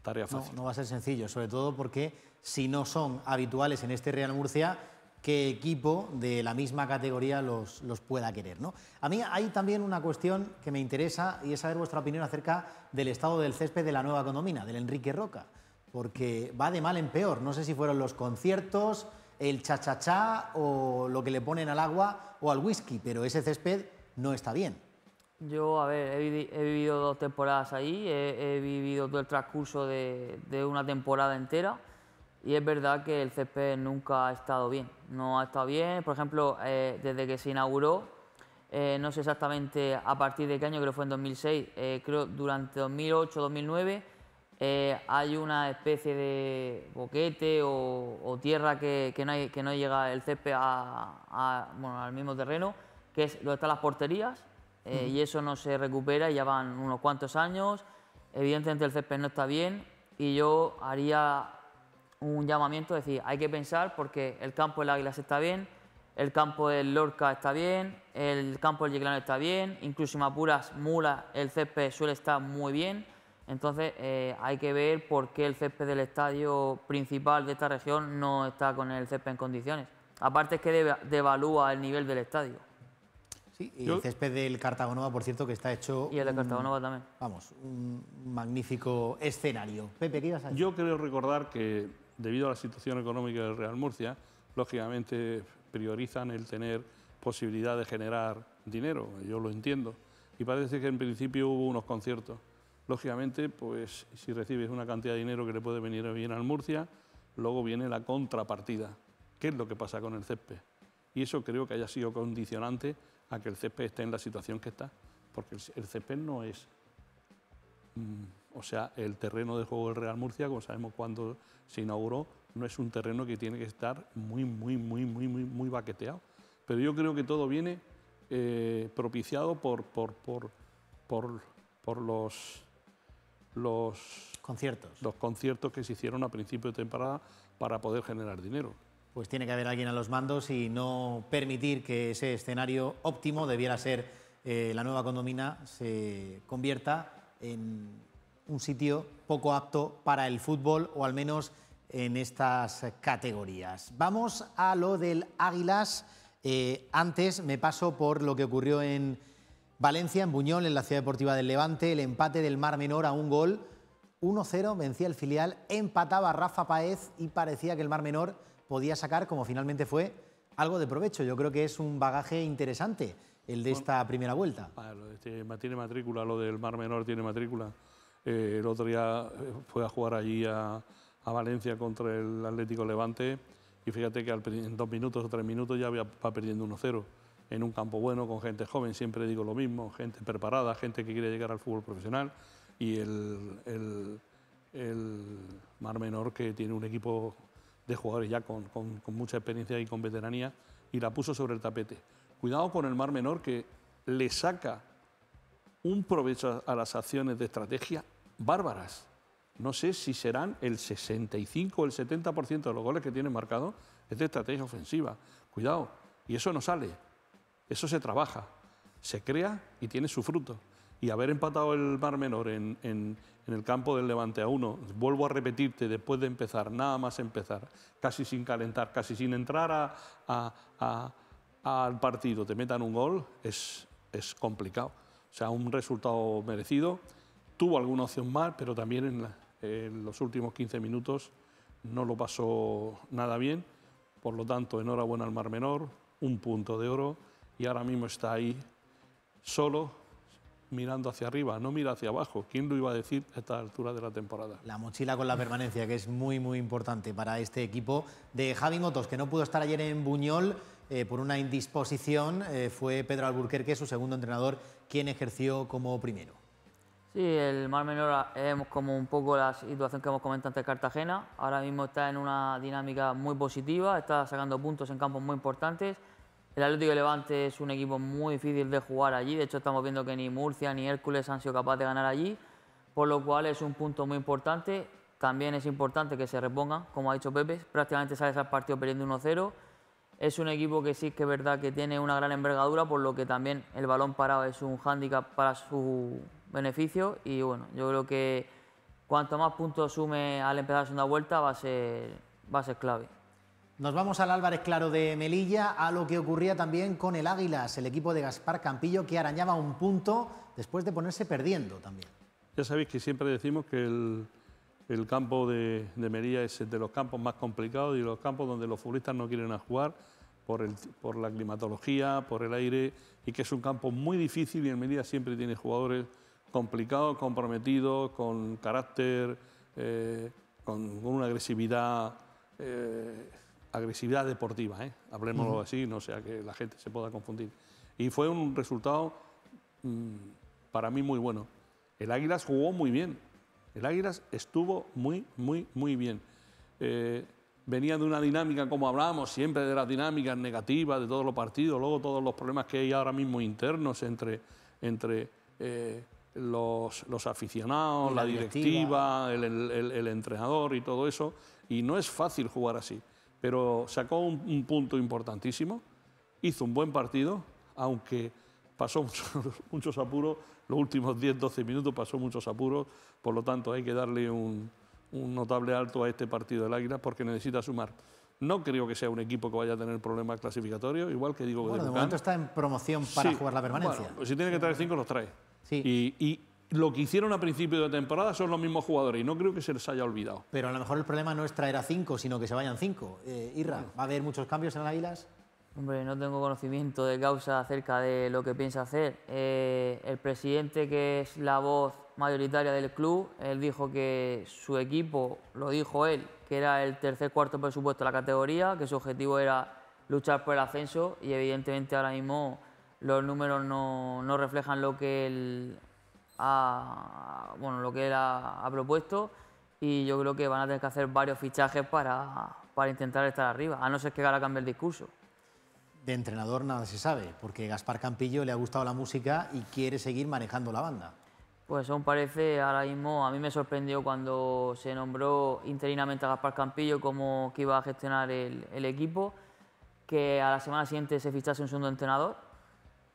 tarea fácil. No, no va a ser sencillo, sobre todo porque si no son habituales en este Real Murcia, qué equipo de la misma categoría los, los, pueda querer. ¿no? A mí hay también una cuestión que me interesa y es saber vuestra opinión acerca del estado del césped de la nueva condomina, del Enrique Roca, porque va de mal en peor. No sé si fueron los conciertos, el cha-cha-cha o lo que le ponen al agua o al whisky, pero ese césped no está bien. Yo, a ver, he, vivido dos temporadas ahí, he, vivido todo el transcurso de, de una temporada entera y es verdad que el césped nunca ha estado bien. No ha estado bien, por ejemplo, eh, desde que se inauguró, eh, no sé exactamente a partir de qué año, creo que fue en 2006, eh, creo durante 2008, 2009, eh, hay una especie de boquete o, tierra que, no llega el césped al mismo terreno, que es donde están las porterías, y eso no se recupera, ya van unos cuantos años, evidentemente el césped no está bien, y yo haría un llamamiento, es decir, hay que pensar porque el campo del Águilas está bien, el campo del Lorca está bien, el campo del Yeclano está bien, incluso en Mapuras, Mula, el césped suele estar muy bien, entonces eh, hay que ver por qué el césped del estadio principal de esta región no está con el césped en condiciones. Aparte es que devalúa el nivel del estadio. Sí, y el césped del Cartagonova, por cierto, que está hecho... Y el de Cartagonova también. Vamos, un magnífico escenario. Pepe, ¿qué vas a Yo creo recordar que debido a la situación económica del Real Murcia, lógicamente priorizan el tener posibilidad de generar dinero, yo lo entiendo. Y parece que en principio hubo unos conciertos. Lógicamente, pues si recibes una cantidad de dinero que le puede venir bien al Murcia, luego viene la contrapartida. ¿Qué es lo que pasa con el césped? Y eso creo que haya sido condicionante a que el césped esté en la situación que está, porque el césped no es... Mm, o sea, el terreno de juego del Real Murcia, como sabemos cuando se inauguró, no es un terreno que tiene que estar muy, muy, muy, muy, muy, muy baqueteado. Pero yo creo que todo viene eh, propiciado por, por, por, los, los, conciertos. los conciertos que se hicieron a principio de temporada para poder generar dinero. Pues tiene que haber alguien a los mandos y no permitir que ese escenario óptimo debiera ser eh, la nueva condomina se convierta en un sitio poco apto para el fútbol, o al menos en estas categorías. Vamos a lo del Águilas. Eh, antes me paso por lo que ocurrió en Valencia, en Buñol, en la Ciudad Deportiva del Levante, el empate del Mar Menor a un gol. 1-0, vencía el filial, empataba Rafa Paez y parecía que el Mar Menor podía sacar, como finalmente fue, algo de provecho. Yo creo que es un bagaje interesante el de esta primera vuelta. Este, tiene matrícula, lo del Mar Menor tiene matrícula. Eh, el otro día eh, fue a jugar allí a, Valencia contra el Atlético Levante y fíjate que en dos minutos o tres minutos ya había, va perdiendo 1-0 en un campo bueno, con gente joven, siempre digo lo mismo, gente preparada, gente que quiere llegar al fútbol profesional y el, Mar Menor que tiene un equipo de jugadores ya con, mucha experiencia y con veteranía y la puso sobre el tapete. Cuidado con el Mar Menor que le saca un provecho a las acciones de estrategia bárbaras. No sé si serán el 65 o el 70% de los goles que tienen marcado es de estrategia ofensiva. Cuidado, y eso no sale, eso se trabaja, se crea y tiene su fruto. Y haber empatado el Mar Menor en, el campo del Levante a uno, vuelvo a repetirte, después de empezar, nada más empezar, casi sin calentar, casi sin entrar al partido te metan un gol es, es complicado. O sea, un resultado merecido tuvo alguna opción mal, pero también en, los últimos 15 minutos no lo pasó nada bien. Por lo tanto, enhorabuena al Mar Menor, un punto de oro y ahora mismo está ahí solo mirando hacia arriba, no mira hacia abajo. ¿Quién lo iba a decir a esta altura de la temporada? La mochila con la permanencia, que es muy, muy importante para este equipo de Javi Motos, que no pudo estar ayer en Buñol eh, por una indisposición. Eh, fue Pedro Alburquerque, su segundo entrenador, quien ejerció como primero. Sí, el Mar Menor ah, es como un poco la situación que hemos comentado antes Cartagena. Ahora mismo está en una dinámica muy positiva, está sacando puntos en campos muy importantes. El Atlético Levante es un equipo muy difícil de jugar allí, de hecho estamos viendo que ni Murcia ni Hércules han sido capaces de ganar allí, por lo cual es un punto muy importante. También es importante que se reponga, como ha dicho Pepe, prácticamente sale esa partido perdiendo 1-0. Es un equipo que sí que es verdad que tiene una gran envergadura, por lo que también el balón parado es un hándicap para su beneficio y bueno, yo creo que cuanto más puntos sume al empezar la segunda vuelta va a ser, clave. Nos vamos al Álvarez Claro de Melilla, a lo que ocurría también con el Águilas, el equipo de Gaspar Campillo que arañaba un punto después de ponerse perdiendo también. Ya sabéis que siempre decimos que el, campo de, Melilla es de los campos más complicados y los campos donde los futbolistas no quieren jugar por, el, por la climatología, por el aire, y que es un campo muy difícil y en Melilla siempre tiene jugadores complicado, comprometido, con carácter, eh, con, una agresividad, eh, agresividad deportiva, ¿eh? hablemoslo así, no sea que la gente se pueda confundir. Y fue un resultado mm, para mí muy bueno. El Águilas jugó muy bien, el Águilas estuvo muy, muy, muy bien. Eh, venía de una dinámica, como hablábamos siempre, de las dinámicas negativas de todos los partidos, luego todos los problemas que hay ahora mismo internos entre, entre los, aficionados, la, directiva, el, entrenador y todo eso. Y no es fácil jugar así. Pero sacó un, punto importantísimo, hizo un buen partido, aunque pasó muchos, apuros, los últimos 10-12 minutos pasó muchos apuros, por lo tanto hay que darle un, notable alto a este partido del Águila porque necesita sumar. No creo que sea un equipo que vaya a tener problemas clasificatorios, igual que digo bueno, de momento está en promoción para jugar la permanencia. Pues si tiene que traer cinco, los trae. Y, lo que hicieron a principio de temporada son los mismos jugadores y no creo que se les haya olvidado. Pero a lo mejor el problema no es traer a cinco, sino que se vayan cinco. Eh, mm. ¿va a haber muchos cambios en Águilas? Hombre, no tengo conocimiento de causa acerca de lo que piensa hacer. Eh, el presidente, que es la voz mayoritaria del club, él dijo que su equipo, lo dijo él, que era el tercer cuarto presupuesto de la categoría, que su objetivo era luchar por el ascenso y evidentemente ahora mismo los números no, no reflejan lo que él ha, bueno, lo que él ha, propuesto y yo creo que van a tener que hacer varios fichajes para, para intentar estar arriba, a no ser que a cambie el discurso. De entrenador nada se sabe, porque Gaspar Campillo le ha gustado la música y quiere seguir manejando la banda. Pues aún parece, ahora mismo a mí me sorprendió cuando se nombró interinamente a Gaspar Campillo como que iba a gestionar el, el equipo, que a la semana siguiente se fichase un segundo entrenador,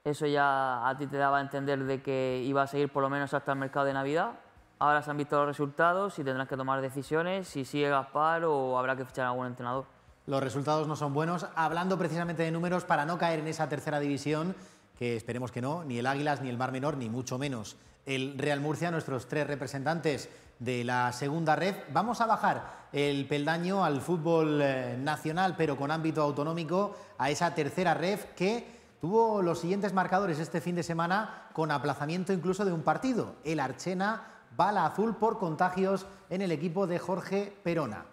eso ya a ti te daba a entender de que iba a seguir por lo menos hasta el mercado de Navidad. Ahora se han visto los resultados y tendrás que tomar decisiones si sigue Gaspar o habrá que fichar a algún entrenador. Los resultados no son buenos. Hablando precisamente de números, para no caer en esa tercera división, que esperemos que no, ni el Águilas, ni el Mar Menor, ni mucho menos el Real Murcia, nuestros tres representantes de la segunda red. Vamos a bajar el peldaño al fútbol eh, nacional, pero con ámbito autonómico, a esa tercera red que Tuvo los siguientes marcadores este fin de semana con aplazamiento incluso de un partido. El Archena bala azul por contagios en el equipo de Jorge Perona.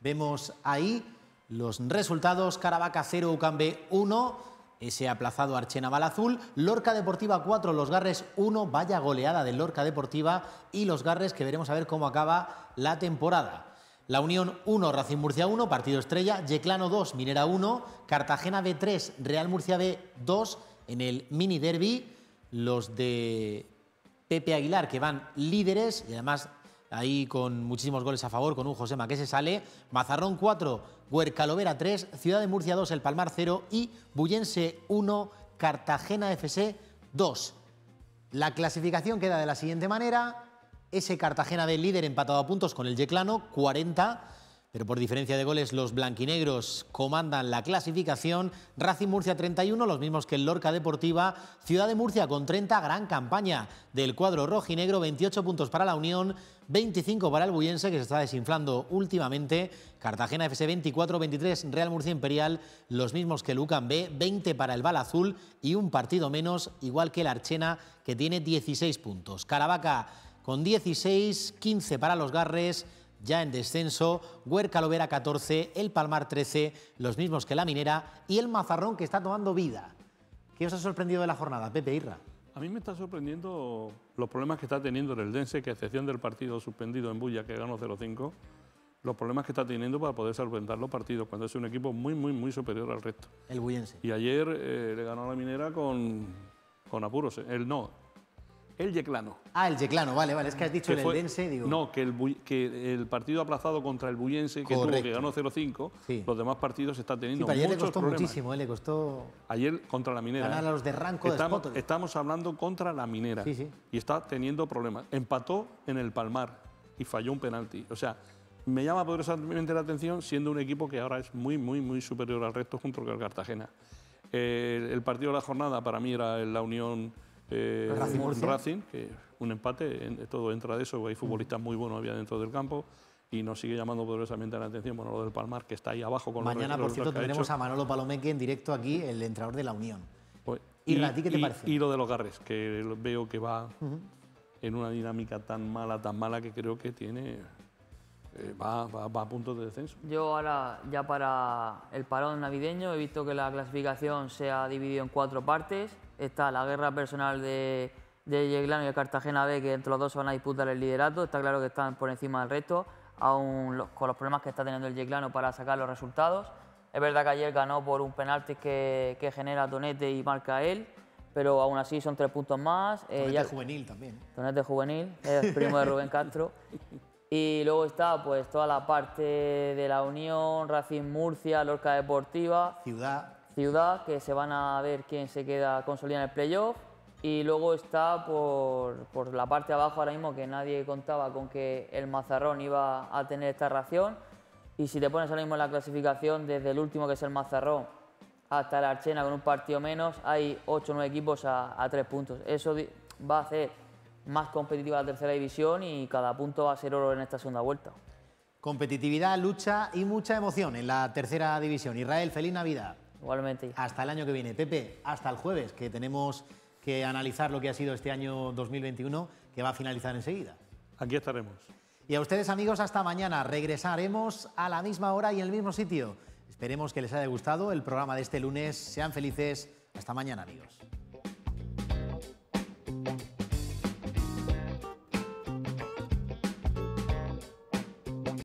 Vemos ahí los resultados, Caravaca 0, Ucambe 1, ese aplazado Archena bala azul, Lorca Deportiva 4, Los Garres 1, vaya goleada de Lorca Deportiva y Los Garres que veremos a ver cómo acaba la temporada. La Unión 1, Racing Murcia 1, Partido Estrella, Yeclano 2, Minera 1, Cartagena B3, Real Murcia B2 en el mini derby. Los de Pepe Aguilar, que van líderes y además ahí con muchísimos goles a favor, con un Josema que se sale. Mazarrón 4, Huercalovera 3, Ciudad de Murcia 2, El Palmar 0 y Bullense 1, Cartagena FC 2. La clasificación queda de la siguiente manera. Ese Cartagena del líder empatado a puntos con el Yeclano, 40, pero por diferencia de goles los blanquinegros comandan la clasificación. Racing Murcia 31, los mismos que el Lorca Deportiva. Ciudad de Murcia con 30, gran campaña del cuadro rojinegro, 28 puntos para la Unión, 25 para el Buyense que se está desinflando últimamente. Cartagena FC 24, 23 Real Murcia Imperial, los mismos que Lucan B, 20 para el Balazul y un partido menos, igual que el Archena que tiene 16 puntos. Caravaca con 16, 15 para los Garres, ya en descenso, Huerca Lovera 14, el Palmar 13, los mismos que la Minera y el Mazarrón que está tomando vida. ¿Qué os ha sorprendido de la jornada, Pepe Irra? A mí me está sorprendiendo los problemas que está teniendo el Dense, que a excepción del partido suspendido en Bulla, que ganó 0-5, los problemas que está teniendo para poder solventar los partidos, cuando es un equipo muy, muy, muy superior al resto. El Bullense. Y ayer eh, le ganó a la Minera con, con apuros. El no, el Yeclano. Ah, el Yeclano, vale, vale. Es que has dicho el Eldense, digo. No, que el, que el partido aplazado contra el Bullense, que tuvo que ganó 0-5, los demás partidos están teniendo problemas. pero ayer le costó muchísimo, eh, le costó... Ayer contra la Minera. Eh. los de estamos, estamos hablando contra la Minera. Y está teniendo problemas. Empató en el Palmar y falló un penalti. O sea, me llama poderosamente la atención siendo un equipo que ahora es muy, muy, muy superior al resto junto con el Cartagena. Eh, el partido de la jornada para mí era la Unión eh, Racing, un, que un empate, todo entra de eso, hay mm. futbolistas muy buenos había dentro del campo y nos sigue llamando poderosamente la atención, bueno, lo del Palmar, que está ahí abajo con Mañana, por cierto, tendremos a Manolo Palomeque en directo aquí, el entrador de la Unión. Pues, ¿Y, qué te parece? Y lo de los Garres, que veo que va en una dinámica tan mala, tan mala, que creo que tiene... Eh, va, va, a puntos de descenso. Yo ahora, ya para el parón navideño, he visto que la clasificación se ha dividido en cuatro partes está la guerra personal de, de Yeglano y de Cartagena B, que entre los dos se van a disputar el liderato. Está claro que están por encima del resto, aún con los problemas que está teniendo el Yeglano para sacar los resultados. Es verdad que ayer ganó por un penalti que, genera Tonete y marca él, pero aún así son tres puntos más. Tonete eh, juvenil también. Tonete ¿eh? juvenil, es primo de Rubén Castro. Y luego está pues toda la parte de la Unión, Racing Murcia, Lorca Deportiva. Ciudad. Ciudad, que se van a ver quién se queda consolidado en el playoff. Y luego está por, la parte de abajo ahora mismo que nadie contaba con que el Mazarrón iba a tener esta ración. Y si te pones ahora mismo en la clasificación, desde el último que es el Mazarrón hasta la Archena con un partido menos, hay 8 o 9 equipos a, a 3 puntos. Eso va a hacer más competitiva la tercera división y cada punto va a ser oro en esta segunda vuelta. Competitividad, lucha y mucha emoción en la tercera división. Israel, feliz Navidad. Igualmente. Hasta el año que viene. Pepe, hasta el jueves, que tenemos que analizar lo que ha sido este año 2021, que va a finalizar enseguida. Aquí estaremos. Y a ustedes, amigos, hasta mañana. Regresaremos a la misma hora y en el mismo sitio. Esperemos que les haya gustado el programa de este lunes. Sean felices. Hasta mañana, amigos.